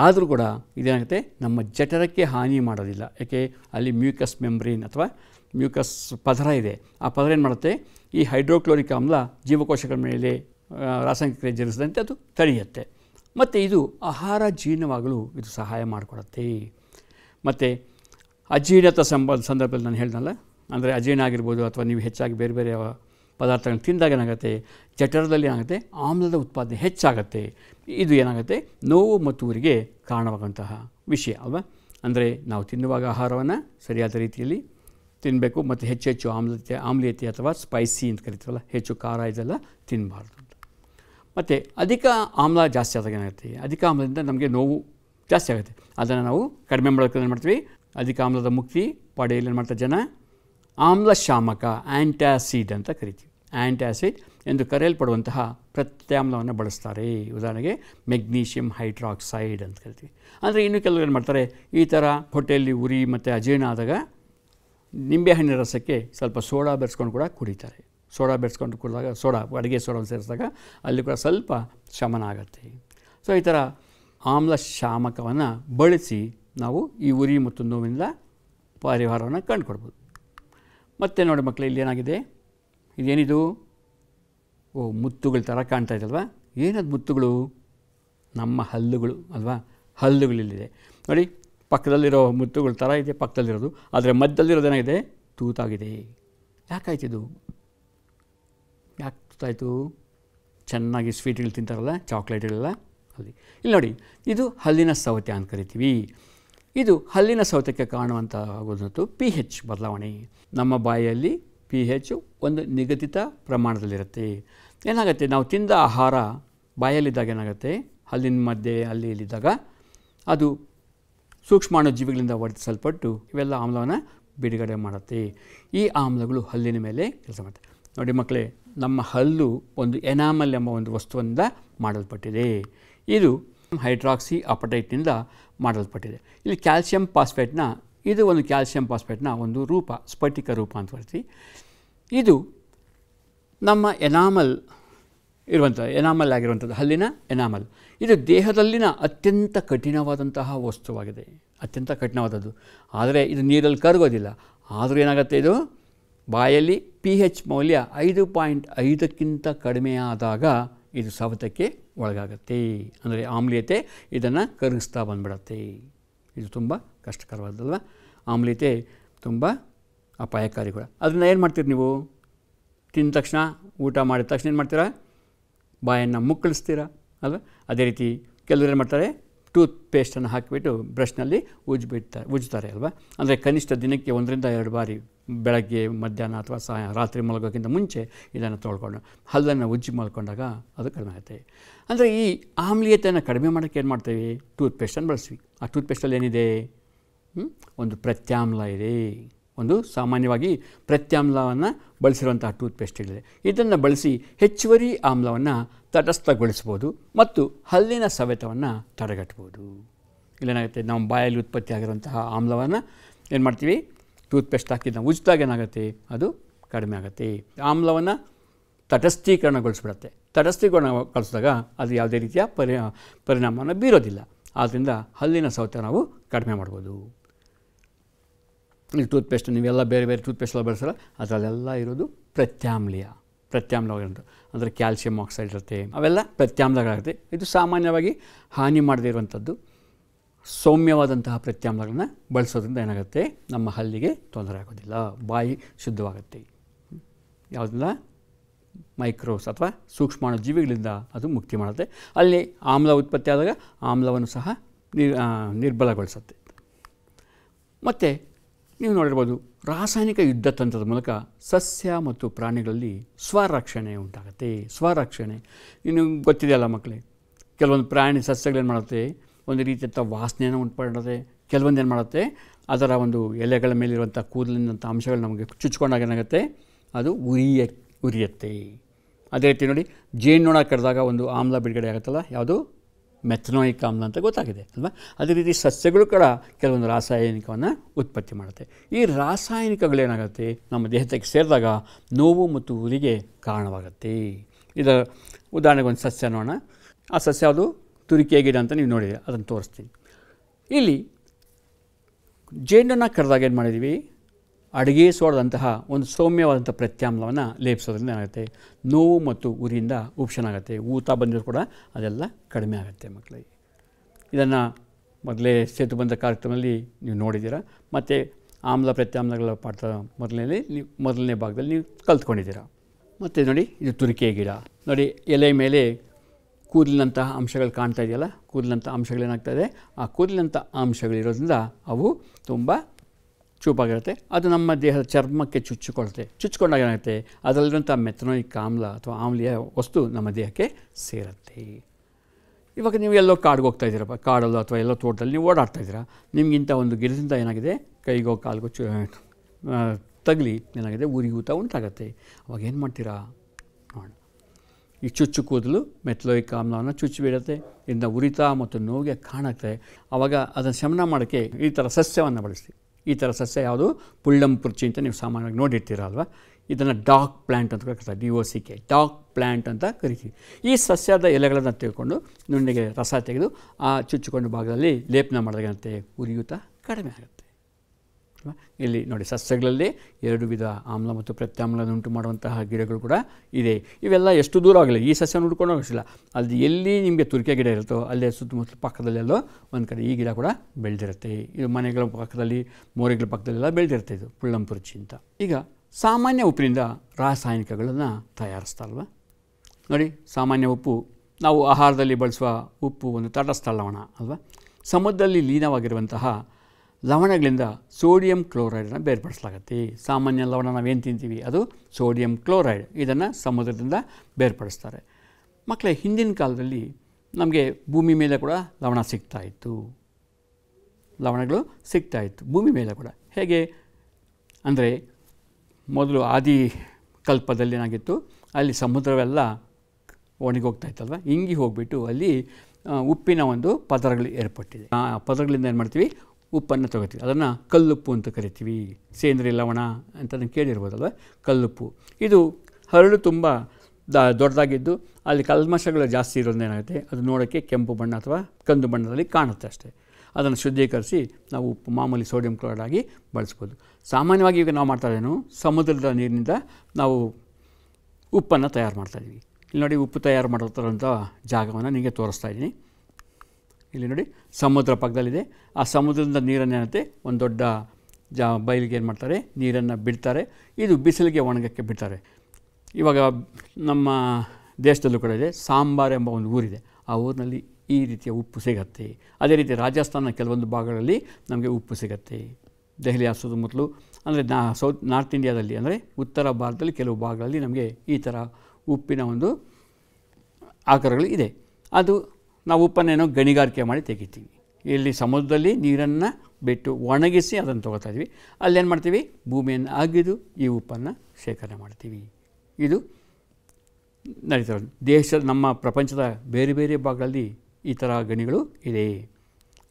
ಆದರೂ ಕೂಡ ಇದೇನಾಗುತ್ತೆ ನಮ್ಮ ಜಠರಕ್ಕೆ ಹಾನಿ ಮಾಡೋದಿಲ್ಲ ಯಾಕೆ ಅಲ್ಲಿ ಮ್ಯೂಕಸ್ ಮೆಂಬ್ರೇನ್ ಅಥವಾ ಮ್ಯೂಕಸ್ ಪದರ ಇದೆ ಆ ಪದರ ಏನು ಮಾಡುತ್ತೆ ಈ ಹೈಡ್ರೋಕ್ಲೋರಿಕ್ ಆಮ್ಲ ಜೀವಕೋಶಗಳ ಮೇಲೆ ರಾಸಾಯನಿಕ ಕ್ರಿಯೆ ಜನಿಸಿದಂತೆ ಅದು ತಡೆಯುತ್ತೆ ಮತ್ತು ಇದು ಆಹಾರ ಜೀರ್ಣವಾಗಲು ಇದು ಸಹಾಯ ಮಾಡಿಕೊಡತ್ತೆ ಮತ್ತು ಅಜೀರ್ಣತ ಸಂಬ ಸಂದರ್ಭದಲ್ಲಿ ನಾನು ಹೇಳ್ದಲ್ಲ ಅಂದರೆ ಅಜೀರ್ಣ ಆಗಿರ್ಬೋದು ಅಥವಾ ನೀವು ಹೆಚ್ಚಾಗಿ ಬೇರೆ ಬೇರೆ ಪದಾರ್ಥಗಳನ್ನು ತಿಂದಾಗ ಏನಾಗುತ್ತೆ ಜಠರದಲ್ಲಿ ಏನಾಗುತ್ತೆ ಆಮ್ಲದ ಉತ್ಪಾದನೆ ಹೆಚ್ಚಾಗುತ್ತೆ ಇದು ಏನಾಗುತ್ತೆ ನೋವು ಮತ್ತು ಊರಿಗೆ ಕಾರಣವಾಗುವಂತಹ ವಿಷಯ ಅಲ್ವಾ ಅಂದರೆ ನಾವು ತಿನ್ನುವಾಗ ಆಹಾರವನ್ನು ಸರಿಯಾದ ರೀತಿಯಲ್ಲಿ ತಿನ್ನಬೇಕು ಮತ್ತು ಹೆಚ್ಚು ಹೆಚ್ಚು ಆಮ್ಲತೆ ಆಮ್ಲೀಯತೆ ಅಥವಾ ಸ್ಪೈಸಿ ಅಂತ ಕರಿತೀವಲ್ಲ ಹೆಚ್ಚು ಖಾರ ಇದೆಲ್ಲ ತಿನ್ನಬಾರ್ದು ಮತ್ತು ಅಧಿಕ ಆಮ್ಲ ಜಾಸ್ತಿ ಆದಾಗ ಏನಾಗುತ್ತೆ ಅಧಿಕ ಆಮ್ಲದಿಂದ ನಮಗೆ ನೋವು ಜಾಸ್ತಿ ಆಗುತ್ತೆ ಅದನ್ನು ನಾವು ಕಡಿಮೆ ಮಾಡೋಕೆ ಏನು ಮಾಡ್ತೀವಿ ಅಧಿಕ ಆಮ್ಲದ ಮುಕ್ತಿ ಪಾಡೆಯಲ್ಲಿ ಏನು ಮಾಡ್ತಾರೆ ಜನ ಆಮ್ಲಶಾಮಕ ಆ್ಯಂಟ್ಯಾಸಿಡ್ ಅಂತ ಕರಿತೀವಿ ಆ್ಯಂಟ್ಯಾಸಿಡ್ ಎಂದು ಕರೆಯಲ್ಪಡುವಂತಹ ಪ್ರತ್ಯಾಮ್ಲವನ್ನು ಬಳಸ್ತಾರೆ ಉದಾಹರಣೆಗೆ ಮೆಗ್ನೀಷಿಯಂ ಹೈಡ್ರಾಕ್ಸೈಡ್ ಅಂತ ಕರಿತೀವಿ ಅಂದರೆ ಇನ್ನೂ ಕೆಲವರು ಏನು ಮಾಡ್ತಾರೆ ಈ ಥರ ಹೊಟ್ಟೆಯಲ್ಲಿ ಉರಿ ಮತ್ತು ಅಜೀರ್ಣ ಆದಾಗ ನಿಂಬೆಹಣ್ಣಿನ ರಸಕ್ಕೆ ಸ್ವಲ್ಪ ಸೋಡಾ ಬೆರೆಸ್ಕೊಂಡು ಕೂಡ ಕುಡಿತಾರೆ ಸೋಡಾ ಬೆರೆಸ್ಕೊಂಡು ಕುಡಿದಾಗ ಸೋಡಾ ಅಡುಗೆ ಸೋಡಾ ಸೇರಿಸಿದಾಗ ಅಲ್ಲಿ ಕೂಡ ಸ್ವಲ್ಪ ಶಮನ ಆಗುತ್ತೆ ಸೊ ಈ ಥರ ಆಮ್ಲ ಶಾಮಕವನ್ನು ಬಳಸಿ ನಾವು ಈ ಉರಿ ಮತ್ತು ನೋವಿನಿಂದ ಪರಿಹಾರವನ್ನು ಕಂಡುಕೊಡ್ಬೋದು ಮತ್ತೆ ನೋಡಿ ಮಕ್ಕಳು ಇಲ್ಲಿ ಏನಾಗಿದೆ ಇದೇನಿದು ಓ ಮುತ್ತುಗಳ ಥರ ಕಾಣ್ತಾ ಇದಲ್ವಾ ಏನದು ಮುತ್ತುಗಳು ನಮ್ಮ ಹಲ್ಲುಗಳು ಅಲ್ವಾ ಹಲ್ಲುಗಳಿಲ್ಲಿದೆ ನೋಡಿ ಪಕ್ಕದಲ್ಲಿರೋ ಮುತ್ತುಗಳ ಥರ ಇದೆ ಪಕ್ಕದಲ್ಲಿರೋದು ಆದರೆ ಏನಾಗಿದೆ ತೂತಾಗಿದೆ ಯಾಕಾಯ್ತಿದು ಯಾಕೆ ತೂತಾಯಿತು ಚೆನ್ನಾಗಿ ಸ್ವೀಟ್ಗಳು ತಿಂತಾರಲ್ಲ ಚಾಕ್ಲೇಟ್ಗಳೆಲ್ಲ ಅಲ್ಲಿ ಇಲ್ಲಿ ನೋಡಿ ಇದು ಹಲ್ಲಿನ ಸವತೆ ಅಂತ ಕರಿತೀವಿ ಇದು ಹಲ್ಲಿನ ಸೌತಕ್ಕೆ ಕಾಣುವಂಥ ಪಿ ಹೆಚ್ ಬದಲಾವಣೆ ನಮ್ಮ ಬಾಯಿಯಲ್ಲಿ ಪಿ ಹೆಚ್ ಒಂದು ನಿಗದಿತ ಪ್ರಮಾಣದಲ್ಲಿರುತ್ತೆ ಏನಾಗುತ್ತೆ ನಾವು ತಿಂದ ಆಹಾರ ಬಾಯಲ್ಲಿದ್ದಾಗ ಏನಾಗುತ್ತೆ ಹಲ್ಲಿನ ಮಧ್ಯೆ ಅಲ್ಲಿ ಇಲ್ಲಿದ್ದಾಗ ಅದು ಸೂಕ್ಷ್ಮಾಣು ಜೀವಿಗಳಿಂದ ವರ್ತಿಸಲ್ಪಟ್ಟು ಇವೆಲ್ಲ ಆಮ್ಲವನ್ನು ಬಿಡುಗಡೆ ಮಾಡುತ್ತೆ ಈ ಆಮ್ಲಗಳು ಹಲ್ಲಿನ ಮೇಲೆ ಕೆಲಸ ಮಾಡುತ್ತೆ ನೋಡಿ ಮಕ್ಕಳೇ ನಮ್ಮ ಹಲ್ಲು ಒಂದು ಎನಾಮಲ್ ಎಂಬ ಒಂದು ವಸ್ತುವಿಂದ ಮಾಡಲ್ಪಟ್ಟಿದೆ ಇದು ಕ್ಯಾಲ್ಸಿಯಂ ಹೈಡ್ರಾಕ್ಸಿ ಅಪಟೈಟ್ನಿಂದ ಮಾಡಲ್ಪಟ್ಟಿದೆ ಇಲ್ಲಿ ಕ್ಯಾಲ್ಸಿಯಂ ಪಾಸ್ಫೇಟ್ನ ಇದು ಒಂದು ಕ್ಯಾಲ್ಸಿಯಂ ಪಾಸ್ಫೇಟ್ನ ಒಂದು ರೂಪ ಸ್ಫಟಿಕ ರೂಪ ಅಂತ ಬರ್ತೀವಿ ಇದು ನಮ್ಮ ಎನಾಮಲ್ ಇರುವಂಥ ಎನಾಮಲ್ ಆಗಿರುವಂಥದ್ದು ಹಲ್ಲಿನ ಎನಾಮಲ್ ಇದು ದೇಹದಲ್ಲಿನ ಅತ್ಯಂತ ಕಠಿಣವಾದಂತಹ ವಸ್ತುವಾಗಿದೆ ಅತ್ಯಂತ ಕಠಿಣವಾದದ್ದು ಆದರೆ ಇದು ನೀರಲ್ಲಿ ಕರಗೋದಿಲ್ಲ ಆದರೂ ಏನಾಗುತ್ತೆ ಇದು ಬಾಯಲ್ಲಿ ಪಿ ಹೆಚ್ ಮೌಲ್ಯ ಐದು ಪಾಯಿಂಟ್ ಐದಕ್ಕಿಂತ ಕಡಿಮೆಯಾದಾಗ ಇದು ಸವತಕ್ಕೆ ಒಳಗಾಗತ್ತೆ ಅಂದರೆ ಆಮ್ಲೀಯತೆ ಇದನ್ನು ಕರಗಿಸ್ತಾ ಬಂದ್ಬಿಡತ್ತೆ ಇದು ತುಂಬ ಕಷ್ಟಕರವಾದಲ್ವ ಆಮ್ಲೀಯತೆ ತುಂಬ ಅಪಾಯಕಾರಿ ಕೂಡ ಅದನ್ನ ಏನು ಮಾಡ್ತೀರಿ ನೀವು ತಿಂದ ತಕ್ಷಣ ಊಟ ಮಾಡಿದ ತಕ್ಷಣ ಏನು ಮಾಡ್ತೀರಾ ಬಾಯನ್ನು ಮುಕ್ಕಳಿಸ್ತೀರ ಅಲ್ವಾ ಅದೇ ರೀತಿ ಕೆಲವರು ಏನು ಮಾಡ್ತಾರೆ ಟೂತ್ ಪೇಸ್ಟನ್ನು ಹಾಕಿಬಿಟ್ಟು ಬ್ರಷ್ನಲ್ಲಿ ಉಜ್ಬಿಡ್ತಾರೆ ಉಜ್ತಾರೆ ಅಲ್ವಾ ಅಂದರೆ ಕನಿಷ್ಠ ದಿನಕ್ಕೆ ಒಂದರಿಂದ ಎರಡು ಬಾರಿ ಬೆಳಗ್ಗೆ ಮಧ್ಯಾಹ್ನ ಅಥವಾ ಸಾಯ ರಾತ್ರಿ ಮಲಗೋಕ್ಕಿಂತ ಮುಂಚೆ ಇದನ್ನು ತೊಳ್ಕೊಂಡು ಹಲ್ಲನ್ನು ಉಜ್ಜಿ ಮಲ್ಕೊಂಡಾಗ ಅದು ಕಡಿಮೆ ಆಗುತ್ತೆ ಅಂದರೆ ಈ ಆಮ್ಲೀಯತೆಯನ್ನು ಕಡಿಮೆ ಮಾಡೋಕ್ಕೆ ಏನು ಮಾಡ್ತೀವಿ ಟೂತ್ಪೇಸ್ಟನ್ನು ಬಳಸ್ತೀವಿ ಆ ಟೂತ್ಪೇಸ್ಟಲ್ಲಿ ಏನಿದೆ ಒಂದು ಪ್ರತ್ಯಾಮ್ಲ ಇದೆ ಒಂದು ಸಾಮಾನ್ಯವಾಗಿ ಪ್ರತ್ಯಾಮ್ಲವನ್ನು ಬಳಸಿರುವಂತಹ ಟೂತ್ಪೇಸ್ಟ್ಗಳಿದೆ ಇದನ್ನು ಬಳಸಿ ಹೆಚ್ಚುವರಿ ಆಮ್ಲವನ್ನು ತಟಸ್ಥಗೊಳಿಸ್ಬೋದು ಮತ್ತು ಹಲ್ಲಿನ ಸವೆತವನ್ನು ತಡೆಗಟ್ಬೋದು ಇಲ್ಲೇನಾಗುತ್ತೆ ನಮ್ಮ ಬಾಯಲ್ಲಿ ಉತ್ಪತ್ತಿಯಾಗಿರುವಂತಹ ಆಮ್ಲವನ್ನು ಏನು ಮಾಡ್ತೀವಿ ಟೂತ್ಪೇಸ್ಟ್ ಹಾಕಿ ನಾವು ಉಜ್ಜಿದಾಗ ಏನಾಗುತ್ತೆ ಅದು ಕಡಿಮೆ ಆಗುತ್ತೆ ಆಮ್ಲವನ್ನು ತಟಸ್ಥೀಕರಣಗೊಳಿಸ್ಬಿಡತ್ತೆ ತಟಸ್ಥೀಕರಣ ಕಳಿಸಿದಾಗ ಅದು ಯಾವುದೇ ರೀತಿಯ ಪರಿ ಪರಿಣಾಮವನ್ನು ಬೀರೋದಿಲ್ಲ ಆದ್ದರಿಂದ ಹಲ್ಲಿನ ಸೌತೆ ನಾವು ಕಡಿಮೆ ಮಾಡ್ಬೋದು ಈ ಟೂತ್ಪೇಸ್ಟ್ ನೀವೆಲ್ಲ ಬೇರೆ ಬೇರೆ ಎಲ್ಲ ಬಳಸಲ್ಲ ಅದರಲ್ಲೆಲ್ಲ ಇರೋದು ಪ್ರತ್ಯಾಮ್ಲೀಯ ಪ್ರತ್ಯಾಮ್ಲವಾಗಿರೋದು ಅಂದರೆ ಕ್ಯಾಲ್ಸಿಯಂ ಆಕ್ಸೈಡ್ ಇರುತ್ತೆ ಅವೆಲ್ಲ ಪ್ರತ್ಯಾಮ್ಲಗಳಾಗುತ್ತೆ ಇದು ಸಾಮಾನ್ಯವಾಗಿ ಹಾನಿ ಮಾಡದೇ ಇರುವಂಥದ್ದು ಸೌಮ್ಯವಾದಂತಹ ಪ್ರತ್ಯಾಮ್ಲಗಳನ್ನ ಬಳಸೋದ್ರಿಂದ ಏನಾಗುತ್ತೆ ನಮ್ಮ ಹಲ್ಲಿಗೆ ತೊಂದರೆ ಆಗೋದಿಲ್ಲ ಬಾಯಿ ಶುದ್ಧವಾಗುತ್ತೆ ಯಾವುದಿಲ್ಲ ಮೈಕ್ರೋಸ್ ಅಥವಾ ಸೂಕ್ಷ್ಮಾಣು ಜೀವಿಗಳಿಂದ ಅದು ಮುಕ್ತಿ ಮಾಡುತ್ತೆ ಅಲ್ಲಿ ಆಮ್ಲ ಉತ್ಪತ್ತಿ ಆದಾಗ ಆಮ್ಲವನ್ನು ಸಹ ನಿರ್ ನಿರ್ಬಲಗೊಳಿಸುತ್ತೆ ಮತ್ತು ನೀವು ನೋಡಿರ್ಬೋದು ರಾಸಾಯನಿಕ ಯುದ್ಧ ತಂತ್ರದ ಮೂಲಕ ಸಸ್ಯ ಮತ್ತು ಪ್ರಾಣಿಗಳಲ್ಲಿ ಸ್ವರಕ್ಷಣೆ ಉಂಟಾಗುತ್ತೆ ಸ್ವರಕ್ಷಣೆ ಇನ್ನು ಗೊತ್ತಿದೆಯಲ್ಲ ಮಕ್ಕಳೇ ಕೆಲವೊಂದು ಪ್ರಾಣಿ ಸಸ್ಯಗಳೇನು ಮಾಡುತ್ತೆ ಒಂದು ರೀತಿಯಂಥ ವಾಸನೆಯನ್ನು ಉಂಟು ಮಾಡುತ್ತೆ ಕೆಲವೊಂದು ಏನು ಮಾಡುತ್ತೆ ಅದರ ಒಂದು ಎಲೆಗಳ ಮೇಲಿರುವಂಥ ಕೂದಲಿನಂಥ ಅಂಶಗಳು ನಮಗೆ ಚುಚ್ಕೊಂಡಾಗ ಏನಾಗುತ್ತೆ ಅದು ಉರಿಯ ಉರಿಯುತ್ತೆ ಅದೇ ರೀತಿ ನೋಡಿ ಜೇನುನೊಣ ಕರೆದಾಗ ಒಂದು ಆಮ್ಲ ಬಿಡುಗಡೆ ಆಗುತ್ತಲ್ಲ ಯಾವುದು ಮೆಥನಾಯಿಕ್ ಆಮ್ಲ ಅಂತ ಗೊತ್ತಾಗಿದೆ ಅಲ್ವಾ ಅದೇ ರೀತಿ ಸಸ್ಯಗಳು ಕೂಡ ಕೆಲವೊಂದು ರಾಸಾಯನಿಕವನ್ನು ಉತ್ಪತ್ತಿ ಮಾಡುತ್ತೆ ಈ ರಾಸಾಯನಿಕಗಳೇನಾಗುತ್ತೆ ನಮ್ಮ ದೇಹಕ್ಕೆ ಸೇರಿದಾಗ ನೋವು ಮತ್ತು ಉರಿಗೆ ಕಾರಣವಾಗುತ್ತೆ ಇದರ ಉದಾಹರಣೆಗೆ ಒಂದು ಸಸ್ಯ ನೋಡೋಣ ಆ ಸಸ್ಯ ಅದು ತುರಿಕೆ ಗಿಡ ಅಂತ ನೀವು ನೋಡಿದೆ ಅದನ್ನು ತೋರಿಸ್ತೀನಿ ಇಲ್ಲಿ ಜೇನನ್ನು ಕರೆದಾಗ ಏನು ಮಾಡಿದ್ವಿ ಅಡುಗೆ ಸೋಡದಂತಹ ಒಂದು ಸೌಮ್ಯವಾದಂಥ ಪ್ರತ್ಯಾಮ್ಲವನ್ನು ಲೇಪಿಸೋದ್ರಿಂದ ಏನಾಗುತ್ತೆ ನೋವು ಮತ್ತು ಉರಿಯಿಂದ ಉಪ್ಷನ್ ಆಗುತ್ತೆ ಊತ ಬಂದರೂ ಕೂಡ ಅದೆಲ್ಲ ಕಡಿಮೆ ಆಗುತ್ತೆ ಮಕ್ಕಳಿಗೆ ಇದನ್ನು ಮೊದಲೇ ಸೇತು ಬಂದ ಕಾರ್ಯಕ್ರಮದಲ್ಲಿ ನೀವು ನೋಡಿದ್ದೀರಾ ಮತ್ತು ಆಮ್ಲ ಪ್ರತ್ಯಾಮ್ಲಗಳ ಪಾಠ ಮೊದಲನೇ ನೀವು ಮೊದಲನೇ ಭಾಗದಲ್ಲಿ ನೀವು ಕಲ್ತ್ಕೊಂಡಿದ್ದೀರಾ ಮತ್ತು ನೋಡಿ ಇದು ತುರಿಕೆ ಗಿಡ ನೋಡಿ ಎಲೆ ಮೇಲೆ ಕೂದಲಿನಂತಹ ಅಂಶಗಳು ಕಾಣ್ತಾ ಇದೆಯಲ್ಲ ಕೂದಲಿನಂಥ ಏನಾಗ್ತಾಯಿದೆ ಆ ಕೂದಲಿನಂಥ ಅಂಶಗಳಿರೋದ್ರಿಂದ ಅವು ತುಂಬ ಚೂಪಾಗಿರುತ್ತೆ ಅದು ನಮ್ಮ ದೇಹದ ಚರ್ಮಕ್ಕೆ ಚುಚ್ಚಿಕೊಳ್ತೆ ಚುಚ್ಚಿಕೊಂಡಾಗ ಏನಾಗುತ್ತೆ ಅದರಲ್ಲಿರುವಂಥ ಮೆಥನೋಯಿಕ್ ಆಮ್ಲ ಅಥವಾ ಆಮ್ಲೀಯ ವಸ್ತು ನಮ್ಮ ದೇಹಕ್ಕೆ ಸೇರುತ್ತೆ ಇವಾಗ ನೀವು ಎಲ್ಲೋ ಕಾಡಿಗೆ ಹೋಗ್ತಾ ಇದ್ದೀರಪ್ಪ ಕಾಡಲ್ಲೋ ಅಥವಾ ಎಲ್ಲೋ ತೋಟದಲ್ಲಿ ನೀವು ಓಡಾಡ್ತಾ ಇದ್ದೀರಾ ನಿಮಗಿಂತ ಒಂದು ಗಿಡದಿಂದ ಏನಾಗಿದೆ ಕೈಗೋ ಕಾಲ್ಗೋ ಚು ತಗಲಿ ಏನಾಗಿದೆ ಉರಿಯೂತ ಉಂಟಾಗತ್ತೆ ಅವಾಗ ಏನು ಮಾಡ್ತೀರಾ ಈ ಚುಚ್ಚು ಕೂದಲು ಮೆಟ್ಲೋಯಿಕ್ ಆಮ್ಲವನ್ನು ಚುಚ್ಚಿಬಿಡುತ್ತೆ ಇದರಿಂದ ಉರಿತ ಮತ್ತು ನೋವಿಗೆ ಕಾಣುತ್ತೆ ಆವಾಗ ಅದನ್ನು ಶಮನ ಮಾಡೋಕ್ಕೆ ಈ ಥರ ಸಸ್ಯವನ್ನು ಬಳಸಿ ಈ ಥರ ಸಸ್ಯ ಯಾವುದು ಪುರ್ಚಿ ಅಂತ ನೀವು ಸಾಮಾನ್ಯವಾಗಿ ನೋಡಿರ್ತೀರ ಅಲ್ವಾ ಇದನ್ನು ಡಾಕ್ ಪ್ಲ್ಯಾಂಟ್ ಅಂತ ಕರೀತಾರೆ D O C K dock plant ಅಂತ ಕರಿತೀವಿ ಈ ಸಸ್ಯದ ಎಲೆಗಳನ್ನು ತೆಗೆದುಕೊಂಡು ನುಣ್ಣಿಗೆ ರಸ ತೆಗೆದು ಆ ಚುಚ್ಚಿಕೊಂಡು ಭಾಗದಲ್ಲಿ ಲೇಪನ ಮಾಡಿದಾಗಂತೆ ಉರಿಯೂತ ಕಡಿಮೆ ಆಗುತ್ತೆ ಇಲ್ಲಿ ನೋಡಿ ಸಸ್ಯಗಳಲ್ಲಿ ಎರಡು ವಿಧ ಆಮ್ಲ ಮತ್ತು ಪ್ರತ್ಯಾಮ್ಲನ ಉಂಟು ಮಾಡುವಂತಹ ಗಿಡಗಳು ಕೂಡ ಇದೆ ಇವೆಲ್ಲ ಎಷ್ಟು ದೂರ ಆಗಲಿ ಈ ಸಸ್ಯ ಹುಡ್ಕೊಂಡು ಹೋಗಿಲ್ಲ ಅಲ್ಲಿ ಎಲ್ಲಿ ನಿಮಗೆ ತುರ್ಕೆ ಗಿಡ ಇರುತ್ತೋ ಅಲ್ಲೇ ಸುತ್ತಮುತ್ತಲು ಪಕ್ಕದಲ್ಲೆಲ್ಲೋ ಒಂದು ಕಡೆ ಈ ಗಿಡ ಕೂಡ ಬೆಳೆದಿರುತ್ತೆ ಇದು ಮನೆಗಳ ಪಕ್ಕದಲ್ಲಿ ಮೋರೆಗಳ ಪಕ್ಕದಲ್ಲೆಲ್ಲ ಬೆಳೆದಿರುತ್ತೆ ಇದು ಪುಳ್ಳಂಪುರ್ಚಿ ಅಂತ ಈಗ ಸಾಮಾನ್ಯ ಉಪ್ಪಿನಿಂದ ರಾಸಾಯನಿಕಗಳನ್ನು ತಯಾರಿಸ್ತಾರಲ್ವ ನೋಡಿ ಸಾಮಾನ್ಯ ಉಪ್ಪು ನಾವು ಆಹಾರದಲ್ಲಿ ಬಳಸುವ ಉಪ್ಪು ಒಂದು ತಟಸ್ಥಳವಣ ಅಲ್ವಾ ಸಮುದ್ರದಲ್ಲಿ ಲೀನವಾಗಿರುವಂತಹ ಲವಣಗಳಿಂದ ಸೋಡಿಯಂ ಕ್ಲೋರೈಡನ್ನು ಬೇರ್ಪಡಿಸಲಾಗುತ್ತೆ ಸಾಮಾನ್ಯ ಲವಣ ನಾವೇನು ತಿಂತೀವಿ ಅದು ಸೋಡಿಯಂ ಕ್ಲೋರೈಡ್ ಇದನ್ನು ಸಮುದ್ರದಿಂದ ಬೇರ್ಪಡಿಸ್ತಾರೆ ಮಕ್ಕಳೇ ಹಿಂದಿನ ಕಾಲದಲ್ಲಿ ನಮಗೆ ಭೂಮಿ ಮೇಲೆ ಕೂಡ ಲವಣ ಸಿಗ್ತಾಯಿತ್ತು ಲವಣಗಳು ಸಿಗ್ತಾಯಿತ್ತು ಭೂಮಿ ಮೇಲೆ ಕೂಡ ಹೇಗೆ ಅಂದರೆ ಮೊದಲು ಆದಿ ಕಲ್ಪದಲ್ಲಿ ಏನಾಗಿತ್ತು ಅಲ್ಲಿ ಸಮುದ್ರವೆಲ್ಲ ಒಣಗೋಗ್ತಾ ಇತ್ತಲ್ವ ಹಿಂಗಿ ಹೋಗಿಬಿಟ್ಟು ಅಲ್ಲಿ ಉಪ್ಪಿನ ಒಂದು ಪದರಗಳು ಏರ್ಪಟ್ಟಿದೆ ಆ ಪದರಗಳಿಂದ ಏನು ಮಾಡ್ತೀವಿ ಉಪ್ಪನ್ನು ತಗೋತೀವಿ ಅದನ್ನು ಕಲ್ಲುಪ್ಪು ಅಂತ ಕರಿತೀವಿ ಸೇಂದ್ರಿ ಲವಣ ಅಂತ ನಾನು ಕೇಳಿರ್ಬೋದಲ್ವ ಕಲ್ಲುಪ್ಪು ಇದು ಹರಳು ತುಂಬ ದ ದೊಡ್ಡದಾಗಿದ್ದು ಅಲ್ಲಿ ಕಲ್ಮಶಗಳು ಜಾಸ್ತಿ ಏನಾಗುತ್ತೆ ಅದು ನೋಡೋಕ್ಕೆ ಕೆಂಪು ಬಣ್ಣ ಅಥವಾ ಕಂದು ಬಣ್ಣದಲ್ಲಿ ಕಾಣುತ್ತೆ ಅಷ್ಟೇ ಅದನ್ನು ಶುದ್ಧೀಕರಿಸಿ ನಾವು ಉಪ್ಪು ಮಾಮೂಲಿ ಸೋಡಿಯಂ ಕ್ಲೋರೈಡ್ ಆಗಿ ಬಳಸ್ಬೋದು ಸಾಮಾನ್ಯವಾಗಿ ಈಗ ನಾವು ಮಾಡ್ತಾಯಿದ್ದೇನು ಸಮುದ್ರದ ನೀರಿನಿಂದ ನಾವು ಉಪ್ಪನ್ನು ತಯಾರು ಮಾಡ್ತಾಯಿದ್ದೀವಿ ಇಲ್ಲಿ ನೋಡಿ ಉಪ್ಪು ತಯಾರು ಮಾಡಿರ್ತಕ್ಕಂಥ ಜಾಗವನ್ನು ನಿಮಗೆ ತೋರಿಸ್ತಾ ಇದ್ದೀನಿ ಇಲ್ಲಿ ನೋಡಿ ಸಮುದ್ರ ಪಕ್ಕದಲ್ಲಿದೆ ಆ ಸಮುದ್ರದಿಂದ ಏನಂತೆ ಒಂದು ದೊಡ್ಡ ಜ ಬಯಲಿಗೆ ಏನು ಮಾಡ್ತಾರೆ ನೀರನ್ನು ಬಿಡ್ತಾರೆ ಇದು ಬಿಸಿಲಿಗೆ ಒಣಗಕ್ಕೆ ಬಿಡ್ತಾರೆ ಇವಾಗ ನಮ್ಮ ದೇಶದಲ್ಲೂ ಕೂಡ ಇದೆ ಸಾಂಬಾರ್ ಎಂಬ ಒಂದು ಊರಿದೆ ಆ ಊರಿನಲ್ಲಿ ಈ ರೀತಿಯ ಉಪ್ಪು ಸಿಗತ್ತೆ ಅದೇ ರೀತಿ ರಾಜಸ್ಥಾನ ಕೆಲವೊಂದು ಭಾಗಗಳಲ್ಲಿ ನಮಗೆ ಉಪ್ಪು ಸಿಗತ್ತೆ ದೆಹಲಿ ಮೊದಲು ಅಂದರೆ ನಾ ಸೌತ್ ನಾರ್ತ್ ಇಂಡಿಯಾದಲ್ಲಿ ಅಂದರೆ ಉತ್ತರ ಭಾರತದಲ್ಲಿ ಕೆಲವು ಭಾಗಗಳಲ್ಲಿ ನಮಗೆ ಈ ಥರ ಉಪ್ಪಿನ ಒಂದು ಆಕಾರಗಳು ಇದೆ ಅದು ನಾವು ಉಪ್ಪನ್ನೇನೋ ಗಣಿಗಾರಿಕೆ ಮಾಡಿ ತೆಗಿತೀವಿ ಇಲ್ಲಿ ಸಮುದ್ರದಲ್ಲಿ ನೀರನ್ನು ಬಿಟ್ಟು ಒಣಗಿಸಿ ಅದನ್ನು ತೊಗೋತಾ ಇದ್ವಿ ಅಲ್ಲೇನು ಮಾಡ್ತೀವಿ ಭೂಮಿಯನ್ನು ಅಗಿದು ಈ ಉಪ್ಪನ್ನು ಶೇಖರಣೆ ಮಾಡ್ತೀವಿ ಇದು ನಡೀತಾರೆ ದೇಶದ ನಮ್ಮ ಪ್ರಪಂಚದ ಬೇರೆ ಬೇರೆ ಭಾಗಗಳಲ್ಲಿ ಈ ಥರ ಗಣಿಗಳು ಇದೆ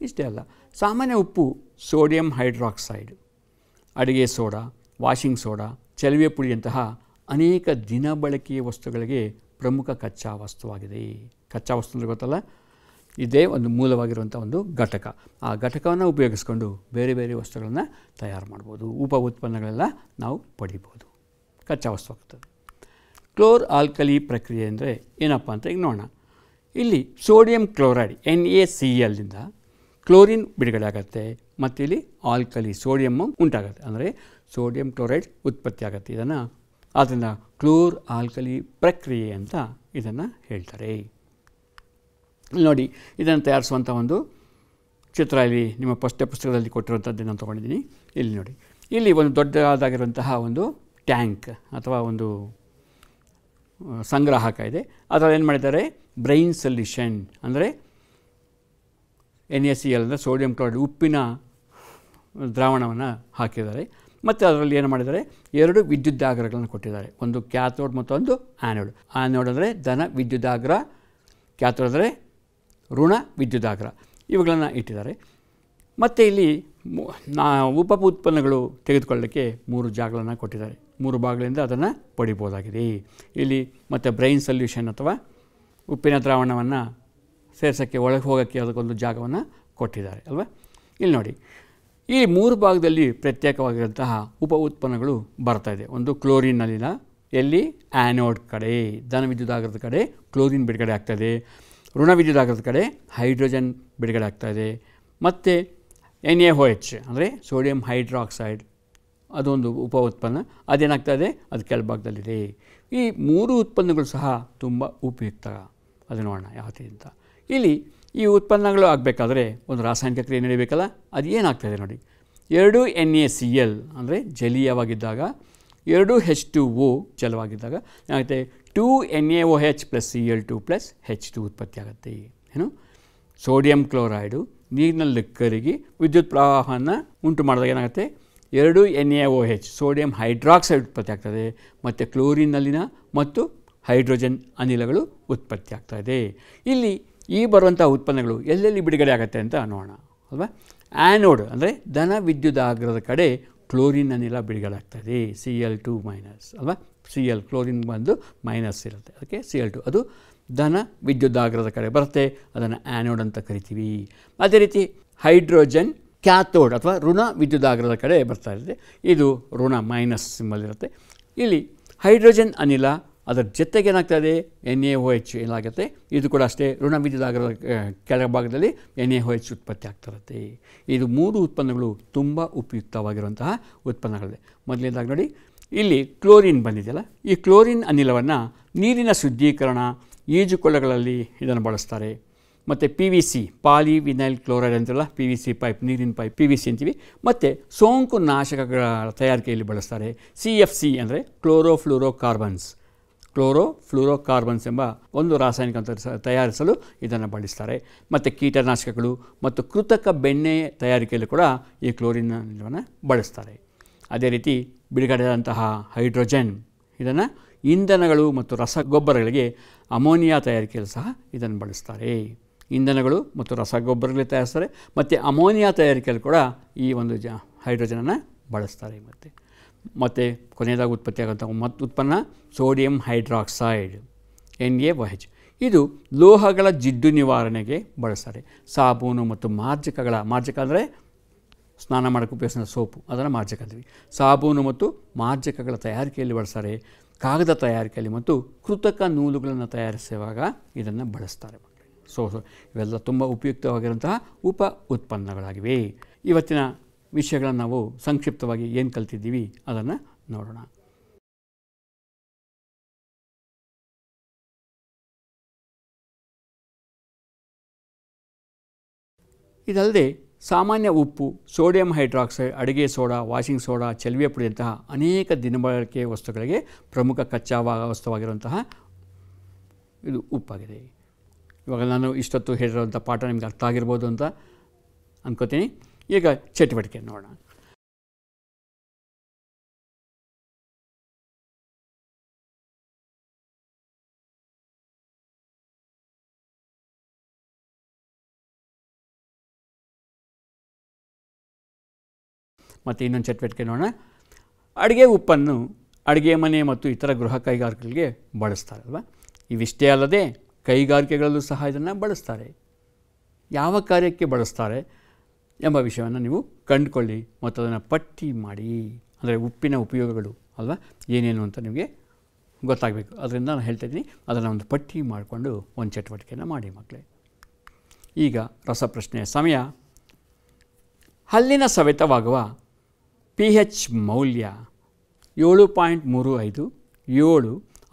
ಇಷ್ಟೇ ಅಲ್ಲ ಸಾಮಾನ್ಯ ಉಪ್ಪು ಸೋಡಿಯಂ ಹೈಡ್ರಾಕ್ಸೈಡ್ ಅಡುಗೆ ಸೋಡಾ ವಾಷಿಂಗ್ ಸೋಡಾ ಚಲುವೆ ಪುಡಿಯಂತಹ ಅನೇಕ ದಿನ ಬಳಕೆಯ ವಸ್ತುಗಳಿಗೆ ಪ್ರಮುಖ ಕಚ್ಚಾ ವಸ್ತುವಾಗಿದೆ ಕಚ್ಚಾ ವಸ್ತು ಅಂದರೆ ಗೊತ್ತಲ್ಲ ಇದೇ ಒಂದು ಮೂಲವಾಗಿರುವಂಥ ಒಂದು ಘಟಕ ಆ ಘಟಕವನ್ನು ಉಪಯೋಗಿಸ್ಕೊಂಡು ಬೇರೆ ಬೇರೆ ವಸ್ತುಗಳನ್ನು ತಯಾರು ಮಾಡ್ಬೋದು ಉಪ ಉತ್ಪನ್ನಗಳೆಲ್ಲ ನಾವು ಪಡಿಬೋದು ಕಚ್ಚಾ ವಸ್ತು ಆಗ್ತದೆ ಕ್ಲೋರ್ ಆಲ್ಕಲಿ ಪ್ರಕ್ರಿಯೆ ಅಂದರೆ ಏನಪ್ಪ ಅಂತ ಈಗ ನೋಡೋಣ ಇಲ್ಲಿ sodium chloride N A C ಎಲ್ನಿಂದ ಕ್ಲೋರಿನ್ ಬಿಡುಗಡೆ ಆಗುತ್ತೆ ಮತ್ತು ಇಲ್ಲಿ ಆಲ್ಕಲಿ ಸೋಡಿಯಮ್ಮು ಉಂಟಾಗುತ್ತೆ ಅಂದರೆ ಸೋಡಿಯಂ ಕ್ಲೋರೈಡ್ ಉತ್ಪತ್ತಿ ಆಗುತ್ತೆ ಇದನ್ನು ಆದ್ದರಿಂದ ಕ್ಲೋರ್ ಆಲ್ಕಲಿ ಪ್ರಕ್ರಿಯೆ ಅಂತ ಇದನ್ನು ಹೇಳ್ತಾರೆ ನೋಡಿ ಇದನ್ನು ತಯಾರಿಸುವಂಥ ಒಂದು ಚಿತ್ರ ಇಲ್ಲಿ ನಿಮ್ಮ ಪಠ್ಯ ಪುಸ್ತಕದಲ್ಲಿ ಕೊಟ್ಟಿರುವಂಥದ್ದು ನಾನು ತೊಗೊಂಡಿದ್ದೀನಿ ಇಲ್ಲಿ ನೋಡಿ ಇಲ್ಲಿ ಒಂದು ದೊಡ್ಡದಾಗಿರುವಂತಹ ಒಂದು ಟ್ಯಾಂಕ್ ಅಥವಾ ಒಂದು ಸಂಗ್ರಾಹಕ ಇದೆ ಅದರಲ್ಲಿ ಏನು ಮಾಡಿದ್ದಾರೆ ಬ್ರೈನ್ ಸೊಲ್ಯೂಷನ್ ಅಂದರೆ ಎನ್ ಎಸ್ ಸಿ ಎಲ್ ಅಂದರೆ ಸೋಡಿಯಂ ಕ್ಲೋರೈಡ್ ಉಪ್ಪಿನ ದ್ರಾವಣವನ್ನು ಹಾಕಿದ್ದಾರೆ ಮತ್ತು ಅದರಲ್ಲಿ ಏನು ಮಾಡಿದ್ದಾರೆ ಎರಡು ವಿದ್ಯುದಾಗ್ರಗಳನ್ನು ಕೊಟ್ಟಿದ್ದಾರೆ ಒಂದು ಕ್ಯಾಥೋಡ್ ಮತ್ತು ಒಂದು ಆ್ಯನೋಡ್ ಆ್ಯನೋಡ್ ಅಂದರೆ ಧನ ವಿದ್ಯುದಾಗ್ರ ಕ್ಯಾಥೋಡ್ ಅಂದರೆ ಋಣ ವಿದ್ಯುದಾಗ್ರ ಇವುಗಳನ್ನು ಇಟ್ಟಿದ್ದಾರೆ ಮತ್ತು ಇಲ್ಲಿ ಉಪ ಉತ್ಪನ್ನಗಳು ತೆಗೆದುಕೊಳ್ಳೋಕ್ಕೆ ಮೂರು ಜಾಗಗಳನ್ನು ಕೊಟ್ಟಿದ್ದಾರೆ ಮೂರು ಭಾಗಗಳಿಂದ ಅದನ್ನು ಪಡಿಬೋದಾಗಿದೆ ಇಲ್ಲಿ ಮತ್ತು ಬ್ರೈನ್ ಸೊಲ್ಯೂಷನ್ ಅಥವಾ ಉಪ್ಪಿನ ದ್ರಾವಣವನ್ನು ಸೇರ್ಸೋಕ್ಕೆ ಒಳಗೆ ಹೋಗೋಕ್ಕೆ ಅದಕ್ಕೊಂದು ಜಾಗವನ್ನು ಕೊಟ್ಟಿದ್ದಾರೆ ಅಲ್ವಾ ಇಲ್ಲಿ ನೋಡಿ ಈ ಮೂರು ಭಾಗದಲ್ಲಿ ಪ್ರತ್ಯೇಕವಾಗಿರುವಂತಹ ಉಪ ಉತ್ಪನ್ನಗಳು ಬರ್ತಾ ಇದೆ ಒಂದು ಕ್ಲೋರಿನ್ನಲ್ಲಿನ ಎಲ್ಲಿ ಆ್ಯನೋಡ್ ಕಡೆ ಧನವಿದ್ಯುದಾಗರದ ಕಡೆ ಕ್ಲೋರಿನ್ ಬಿಡುಗಡೆ ಆಗ್ತದೆ ಋಣವಿದ್ಯುತ್ ಆಗದ ಕಡೆ ಹೈಡ್ರೋಜನ್ ಬಿಡುಗಡೆ ಇದೆ ಮತ್ತು ಎನ್ ಎ ಹೋ ಎಚ್ ಅಂದರೆ ಸೋಡಿಯಂ ಹೈಡ್ರಾಕ್ಸೈಡ್ ಅದೊಂದು ಉಪ ಉತ್ಪನ್ನ ಅದೇನಾಗ್ತಾಯಿದೆ ಅದು ಕೆಳಭಾಗದಲ್ಲಿದೆ ಈ ಮೂರು ಉತ್ಪನ್ನಗಳು ಸಹ ತುಂಬ ಉಪಯುಕ್ತ ಅದು ನೋಡೋಣ ಯಾವುದೇ ಅಂತ ಇಲ್ಲಿ ಈ ಉತ್ಪನ್ನಗಳು ಆಗಬೇಕಾದ್ರೆ ಒಂದು ರಾಸಾಯನಿಕ ಕ್ರಿಯೆ ನಡೀಬೇಕಲ್ಲ ಅದು ಏನಾಗ್ತಾಯಿದೆ ನೋಡಿ ಎರಡು ಎನ್ ಎ ಸಿ ಎಲ್ ಅಂದರೆ ಜಲೀಯವಾಗಿದ್ದಾಗ ಎರಡು ಹೆಚ್ ಟು ಓ ಜಲವಾಗಿದ್ದಾಗ ಏನಾಗುತ್ತೆ two N A O H plus C L two plus H two ಉತ್ಪತ್ತಿ ಆಗುತ್ತೆ ಏನು ಸೋಡಿಯಂ ಕ್ಲೋರೈಡು ನೀರಿನಲ್ಲಿ ಕರಗಿ ವಿದ್ಯುತ್ ಪ್ರವಾಹವನ್ನು ಉಂಟು ಮಾಡಿದಾಗ ಏನಾಗುತ್ತೆ ಎರಡು N A O H sodium hydroxide ಉತ್ಪತ್ತಿ ಆಗ್ತದೆ ಮತ್ತು ಕ್ಲೋರಿನ್ನಲ್ಲಿನ ಮತ್ತು ಹೈಡ್ರೋಜನ್ ಅನಿಲಗಳು ಉತ್ಪತ್ತಿ ಇದೆ ಇಲ್ಲಿ ಈ ಬರುವಂಥ ಉತ್ಪನ್ನಗಳು ಎಲ್ಲೆಲ್ಲಿ ಬಿಡುಗಡೆ ಆಗುತ್ತೆ ಅಂತ ನೋಡೋಣ ಅಲ್ವಾ ಆ್ಯನೋಡ್ ಅಂದರೆ ಧನ ವಿದ್ಯುದಾಗ್ರದ ಕಡೆ ಕ್ಲೋರಿನ್ ಅನಿಲ ಬಿಡುಗಡೆ ಆಗ್ತದೆ ಸಿ ಎಲ್ ಟು ಮೈನಸ್ ಅಲ್ವಾ ಸಿ ಎಲ್ ಕ್ಲೋರಿನ್ ಬಂದು ಮೈನಸ್ ಇರುತ್ತೆ ಅದಕ್ಕೆ ಸಿ ಎಲ್ ಟು ಅದು ಧನ ವಿದ್ಯುದಾಗ್ರದ ಕಡೆ ಬರುತ್ತೆ ಅದನ್ನು ಆ್ಯನೋಡ್ ಅಂತ ಕರಿತೀವಿ ಅದೇ ರೀತಿ ಹೈಡ್ರೋಜನ್ ಕ್ಯಾಥೋಡ್ ಅಥವಾ ಋಣ ವಿದ್ಯುದಾಗ್ರದ ಕಡೆ ಬರ್ತಾ ಇರುತ್ತೆ ಇದು ಋಣ ಮೈನಸ್ ಸಿಂಬಲ್ ಇರುತ್ತೆ ಇಲ್ಲಿ ಹೈಡ್ರೋಜನ್ ಅನಿಲ ಅದರ ಜೊತೆಗೆ ಇದೆ ಎನ್ ಎ ಓ ಎಚ್ ಏನಾಗುತ್ತೆ ಇದು ಕೂಡ ಅಷ್ಟೇ ಋಣ ವಿದ್ಯುದಾಗ್ರದ ಕೆಳಭಾಗದಲ್ಲಿ ಎನ್ ಎ ಓ ಎಚ್ ಉತ್ಪತ್ತಿ ಆಗ್ತಿರುತ್ತೆ ಇದು ಮೂರು ಉತ್ಪನ್ನಗಳು ತುಂಬ ಉಪಯುಕ್ತವಾಗಿರುವಂತಹ ಉತ್ಪನ್ನಗಳಿದೆ ಮೊದಲನೇದಾಗಿ ನೋಡಿ ಇಲ್ಲಿ ಕ್ಲೋರಿನ್ ಬಂದಿದೆಯಲ್ಲ ಈ ಕ್ಲೋರಿನ್ ಅನಿಲವನ್ನು ನೀರಿನ ಶುದ್ಧೀಕರಣ ಈಜುಕೊಳಗಳಲ್ಲಿ ಇದನ್ನು ಬಳಸ್ತಾರೆ ಮತ್ತು P V C poly vinyl chloride ಅಂತೆಲ್ಲ ಪಿ ವಿ ಸಿ ಪೈಪ್ ನೀರಿನ ಪೈಪ್ ಪಿ ವಿ ಸಿ ಅಂತೀವಿ ಮತ್ತು ಸೋಂಕು ನಾಶಕಗಳ ತಯಾರಿಕೆಯಲ್ಲಿ ಬಳಸ್ತಾರೆ ಸಿ ಎಫ್ ಸಿ ಅಂದರೆ ಕ್ಲೋರೋಫ್ಲೂರೋ ಕಾರ್ಬನ್ಸ್ ಕ್ಲೋರೋ ಕಾರ್ಬನ್ಸ್ ಎಂಬ ಒಂದು ರಾಸಾಯನಿಕ ತಯಾರಿಸಲು ಇದನ್ನು ಬಳಸ್ತಾರೆ ಮತ್ತು ಕೀಟನಾಶಕಗಳು ಮತ್ತು ಕೃತಕ ಬೆಣ್ಣೆ ತಯಾರಿಕೆಯಲ್ಲಿ ಕೂಡ ಈ ಕ್ಲೋರಿನ್ ಬಳಸ್ತಾರೆ ಅದೇ ರೀತಿ ಬಿಡುಗಡೆಯಾದಂತಹ ಹೈಡ್ರೋಜನ್ ಇದನ್ನು ಇಂಧನಗಳು ಮತ್ತು ರಸಗೊಬ್ಬರಗಳಿಗೆ ಅಮೋನಿಯಾ ತಯಾರಿಕೆಯಲ್ಲಿ ಸಹ ಇದನ್ನು ಬಳಸ್ತಾರೆ ಇಂಧನಗಳು ಮತ್ತು ರಸಗೊಬ್ಬರಗಳಿಗೆ ತಯಾರಿಸ್ತಾರೆ ಮತ್ತು ಅಮೋನಿಯಾ ತಯಾರಿಕೆಯಲ್ಲಿ ಕೂಡ ಈ ಒಂದು ಜ ಹೈಡ್ರೋಜನನ್ನು ಬಳಸ್ತಾರೆ ಮತ್ತು ಮತ್ತು ಕೊನೆಯದಾಗಿ ಉತ್ಪತ್ತಿಯಾಗುವಂಥ ಮತ್ತು ಉತ್ಪನ್ನ sodium hydroxide N A O H ಇದು ಲೋಹಗಳ ಜಿಡ್ಡು ನಿವಾರಣೆಗೆ ಬಳಸ್ತಾರೆ ಸಾಬೂನು ಮತ್ತು ಮಾರ್ಜಕಗಳ ಮಾರ್ಜಕ ಅಂದರೆ ಸ್ನಾನ ಮಾಡೋಕ್ಕೆ ಉಪಯೋಗಿಸಿದ ಸೋಪು ಅದನ್ನು ಮಾರ್ಜಕ ಅಂತೀವಿ ಸಾಬೂನು ಮತ್ತು ಮಾರ್ಜಕಗಳ ತಯಾರಿಕೆಯಲ್ಲಿ ಬಳಸ್ತಾರೆ ಕಾಗದ ತಯಾರಿಕೆಯಲ್ಲಿ ಮತ್ತು ಕೃತಕ ನೂಲುಗಳನ್ನು ತಯಾರಿಸುವಾಗ ಇದನ್ನು ಬಳಸ್ತಾರೆ ಸೋ ಸೊ ಇವೆಲ್ಲ ತುಂಬ ಉಪಯುಕ್ತವಾಗಿರುವಂತಹ ಉಪ ಉತ್ಪನ್ನಗಳಾಗಿವೆ ಇವತ್ತಿನ ವಿಷಯಗಳನ್ನು ನಾವು ಸಂಕ್ಷಿಪ್ತವಾಗಿ ಏನು ಕಲ್ತಿದ್ದೀವಿ ಅದನ್ನು ನೋಡೋಣ ಇದಲ್ಲದೆ ಸಾಮಾನ್ಯ ಉಪ್ಪು ಸೋಡಿಯಂ ಹೈಡ್ರಾಕ್ಸೈಡ್ ಅಡುಗೆ ಸೋಡಾ ವಾಷಿಂಗ್ ಸೋಡಾ ಚೆಲುವೆ ಪುಡಿಯಂತಹ ಅನೇಕ ದಿನಬಳಕೆ ವಸ್ತುಗಳಿಗೆ ಪ್ರಮುಖ ಕಚ್ಚಾ ವಸ್ತುವಾಗಿರುವಂತಹ ಇದು ಉಪ್ಪಾಗಿದೆ ಇವಾಗ ನಾನು ಇಷ್ಟೊತ್ತು ಹೇಳಿರೋವಂಥ ಪಾಠ ನಿಮ್ಗೆ ಅರ್ಥ ಆಗಿರ್ಬೋದು ಅಂತ ಅನ್ಕೋತೀನಿ ಈಗ ಚಟುವಟಿಕೆ ನೋಡೋಣ ಮತ್ತು ಇನ್ನೊಂದು ಚಟುವಟಿಕೆ ನೋಡೋಣ ಅಡುಗೆ ಉಪ್ಪನ್ನು ಅಡುಗೆ ಮನೆ ಮತ್ತು ಇತರ ಗೃಹ ಕೈಗಾರಿಕೆಗಳಿಗೆ ಬಳಸ್ತಾರಲ್ವ ಇವಿಷ್ಟೇ ಅಲ್ಲದೆ ಕೈಗಾರಿಕೆಗಳಲ್ಲೂ ಸಹ ಇದನ್ನು ಬಳಸ್ತಾರೆ ಯಾವ ಕಾರ್ಯಕ್ಕೆ ಬಳಸ್ತಾರೆ ಎಂಬ ವಿಷಯವನ್ನು ನೀವು ಕಂಡುಕೊಳ್ಳಿ ಮತ್ತು ಅದನ್ನು ಪಟ್ಟಿ ಮಾಡಿ ಅಂದರೆ ಉಪ್ಪಿನ ಉಪಯೋಗಗಳು ಅಲ್ವಾ ಏನೇನು ಅಂತ ನಿಮಗೆ ಗೊತ್ತಾಗಬೇಕು ಅದರಿಂದ ನಾನು ಹೇಳ್ತಾ ಇದ್ದೀನಿ ಅದನ್ನು ಒಂದು ಪಟ್ಟಿ ಮಾಡಿಕೊಂಡು ಒಂದು ಚಟುವಟಿಕೆಯನ್ನು ಮಾಡಿ ಮಕ್ಕಳೇ ಈಗ ರಸಪ್ರಶ್ನೆಯ ಸಮಯ ಹಲ್ಲಿನ ಸವೆತವಾಗುವ ಪಿ ಎಚ್ ಮೌಲ್ಯ ಏಳು ಪಾಯಿಂಟ್ ಮೂರು ಐದು ಏಳು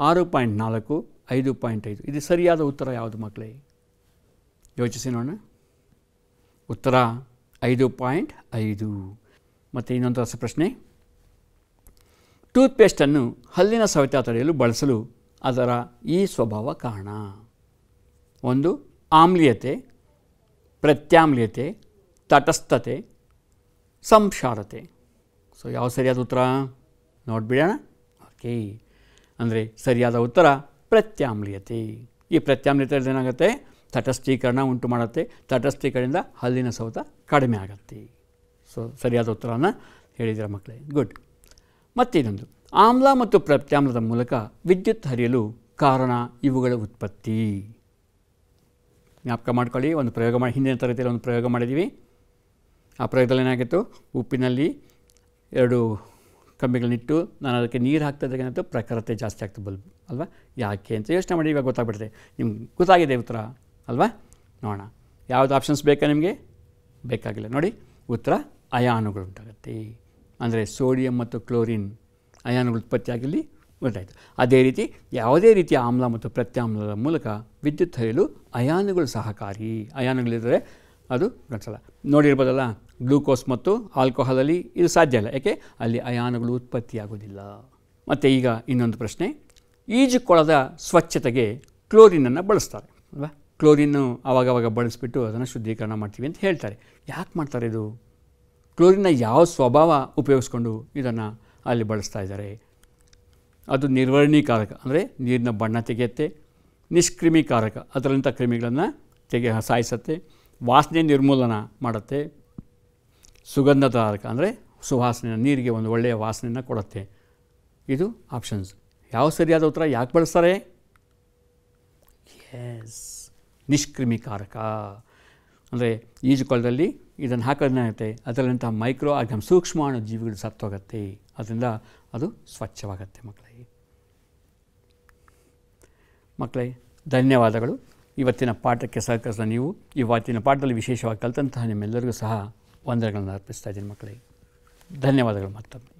ಆರು ಪಾಯಿಂಟ್ ನಾಲ್ಕು ಐದು ಪಾಯಿಂಟ್ ಐದು ಇದು ಸರಿಯಾದ ಉತ್ತರ ಯಾವುದು ಮಕ್ಕಳೇ ಯೋಚಿಸಿ ನೋಡೋಣ ಉತ್ತರ ಐದು ಪಾಯಿಂಟ್ ಐದು ಮತ್ತು ಇನ್ನೊಂದು ರಸ ಪ್ರಶ್ನೆ ಟೂತ್ಪೇಸ್ಟನ್ನು ಹಲ್ಲಿನ ಸವೆತ ತಡೆಯಲು ಬಳಸಲು ಅದರ ಈ ಸ್ವಭಾವ ಕಾರಣ ಒಂದು ಆಮ್ಲೀಯತೆ ಪ್ರತ್ಯಾಮ್ಲೀಯತೆ ತಟಸ್ಥತೆ ಸಂಶಾರತೆ ಸೊ ಯಾವ ಸರಿಯಾದ ಉತ್ತರ ನೋಡಿಬಿಡೋಣ ಓಕೆ ಅಂದರೆ ಸರಿಯಾದ ಉತ್ತರ ಪ್ರತ್ಯಾಮ್ಲೀಯತೆ ಈ ಪ್ರತ್ಯಾಮ್ಲೀಯತೆ ಏನಾಗುತ್ತೆ ತಟಸ್ಥೀಕರಣ ಉಂಟು ಮಾಡುತ್ತೆ ತಟಸ್ಥೀಕರಣದಿಂದ ಹಲ್ಲಿನ ಸೌತ ಕಡಿಮೆ ಆಗುತ್ತೆ ಸೊ ಸರಿಯಾದ ಉತ್ತರವನ್ನು ಹೇಳಿದಿರ ಮಕ್ಕಳೇ ಗುಡ್ ಮತ್ತಿನ್ನೊಂದು ಆಮ್ಲ ಮತ್ತು ಪ್ರತ್ಯಾಮ್ಲದ ಮೂಲಕ ವಿದ್ಯುತ್ ಹರಿಯಲು ಕಾರಣ ಇವುಗಳ ಉತ್ಪತ್ತಿ ಜ್ಞಾಪಕ ಮಾಡ್ಕೊಳ್ಳಿ ಒಂದು ಪ್ರಯೋಗ ಮಾಡಿ ಹಿಂದಿನ ತರಗತಿಯಲ್ಲಿ ಒಂದು ಪ್ರಯೋಗ ಮಾಡಿದ್ದೀವಿ ಆ ಪ್ರಯೋಗದಲ್ಲಿ ಏನಾಗಿತ್ತು ಉಪ್ಪಿನಲ್ಲಿ ಎರಡು ಕಂಬಿಗಳನ್ನಿಟ್ಟು ನಾನು ಅದಕ್ಕೆ ನೀರು ಹಾಕ್ತಾ ಏನಂತ ಪ್ರಖರತೆ ಜಾಸ್ತಿ ಆಗ್ತದೆ ಬಲ್ಬ್ ಅಲ್ವಾ ಯಾಕೆ ಅಂತ ಯೋಚನೆ ಮಾಡಿ ಇವಾಗ ಗೊತ್ತಾಗ್ಬಿಡುತ್ತೆ ನಿಮ್ಗೆ ಗೊತ್ತಾಗಿದೆ ಉತ್ತರ ಅಲ್ವಾ ನೋಡೋಣ ಯಾವುದು ಆಪ್ಷನ್ಸ್ ಬೇಕಾ ನಿಮಗೆ ಬೇಕಾಗಿಲ್ಲ ನೋಡಿ ಉತ್ತರ ಅಯಾನುಗಳು ಉಂಟಾಗುತ್ತೆ ಅಂದರೆ ಸೋಡಿಯಂ ಮತ್ತು ಕ್ಲೋರಿನ್ ಅಯಾನುಗಳು ಉತ್ಪತ್ತಿಯಾಗಿಲ್ಲಿ ಉಂಟಾಯಿತು ಅದೇ ರೀತಿ ಯಾವುದೇ ರೀತಿಯ ಆಮ್ಲ ಮತ್ತು ಪ್ರತ್ಯಾಮ್ಲದ ಮೂಲಕ ವಿದ್ಯುತ್ ಹರಿಯಲು ಅಯಾನುಗಳು ಸಹಕಾರಿ ಅಯಾನುಗಳಿದ್ದರೆ ಅದು ಗಣಿಸಲ್ಲ ನೋಡಿರ್ಬೋದಲ್ಲ ಗ್ಲೂಕೋಸ್ ಮತ್ತು ಆಲ್ಕೋಹಾಲಲ್ಲಿ ಇದು ಸಾಧ್ಯ ಇಲ್ಲ ಯಾಕೆ ಅಲ್ಲಿ ಅಯಾನುಗಳು ಉತ್ಪತ್ತಿಯಾಗೋದಿಲ್ಲ ಮತ್ತು ಈಗ ಇನ್ನೊಂದು ಪ್ರಶ್ನೆ ಈಜುಕೊಳದ ಸ್ವಚ್ಛತೆಗೆ ಕ್ಲೋರಿನನ್ನು ಬಳಸ್ತಾರೆ ಅಲ್ವಾ ಕ್ಲೋರಿನ್ನು ಆವಾಗವಾಗ ಬಳಸಿಬಿಟ್ಟು ಅದನ್ನು ಶುದ್ಧೀಕರಣ ಮಾಡ್ತೀವಿ ಅಂತ ಹೇಳ್ತಾರೆ ಯಾಕೆ ಮಾಡ್ತಾರೆ ಇದು ಕ್ಲೋರಿನ್ನ ಯಾವ ಸ್ವಭಾವ ಉಪಯೋಗಿಸ್ಕೊಂಡು ಇದನ್ನು ಅಲ್ಲಿ ಬಳಸ್ತಾ ಇದ್ದಾರೆ ಅದು ನಿರ್ವಹಣೀಕಾರಕ ಅಂದರೆ ನೀರಿನ ಬಣ್ಣ ತೆಗೆಯುತ್ತೆ ನಿಷ್ಕ್ರಿಮಿಕಾರಕ ಅದರಂಥ ಕ್ರಿಮಿಗಳನ್ನು ತೆಗೆ ಸಾಯಿಸುತ್ತೆ ವಾಸನೆ ನಿರ್ಮೂಲನ ಮಾಡುತ್ತೆ ಸುಗಂಧದಾರಕ ಅಂದರೆ ಸುವಾಸನೆ ನೀರಿಗೆ ಒಂದು ಒಳ್ಳೆಯ ವಾಸನೆಯನ್ನು ಕೊಡುತ್ತೆ ಇದು ಆಪ್ಷನ್ಸ್ ಯಾವ ಸರಿಯಾದ ಉತ್ತರ ಯಾಕೆ ಬಳಸ್ತಾರೆ ಎಸ್ ನಿಷ್ಕ್ರಿಮಿಕಾರಕ ಅಂದರೆ ಈಜುಕೊಳದಲ್ಲಿ ಇದನ್ನು ಹಾಕೋದೇನಾಗುತ್ತೆ ಅದರಲ್ಲಿಂತಹ ಮೈಕ್ರೋ ಆರ್ಗಮ್ ಸೂಕ್ಷ್ಮಾಣು ಜೀವಿಗಳು ಸತ್ತೋಗುತ್ತೆ ಅದರಿಂದ ಅದು ಸ್ವಚ್ಛವಾಗತ್ತೆ ಮಕ್ಕಳೇ ಮಕ್ಕಳೇ ಧನ್ಯವಾದಗಳು ಇವತ್ತಿನ ಪಾಠಕ್ಕೆ ಸಹಕರಿಸಿದ ನೀವು ಇವತ್ತಿನ ಪಾಠದಲ್ಲಿ ವಿಶೇಷವಾಗಿ ಕಲಿತಂತಹ ನಿಮ್ಮೆಲ್ಲರಿಗೂ ಸಹ ವಂದನೆಗಳನ್ನು ಅರ್ಪಿಸ್ತಾ ಇದ್ದೀನಿ ಮಕ್ಕಳಿಗೆ ಧನ್ಯವಾದಗಳು ಮತ್ತೊಮ್ಮೆ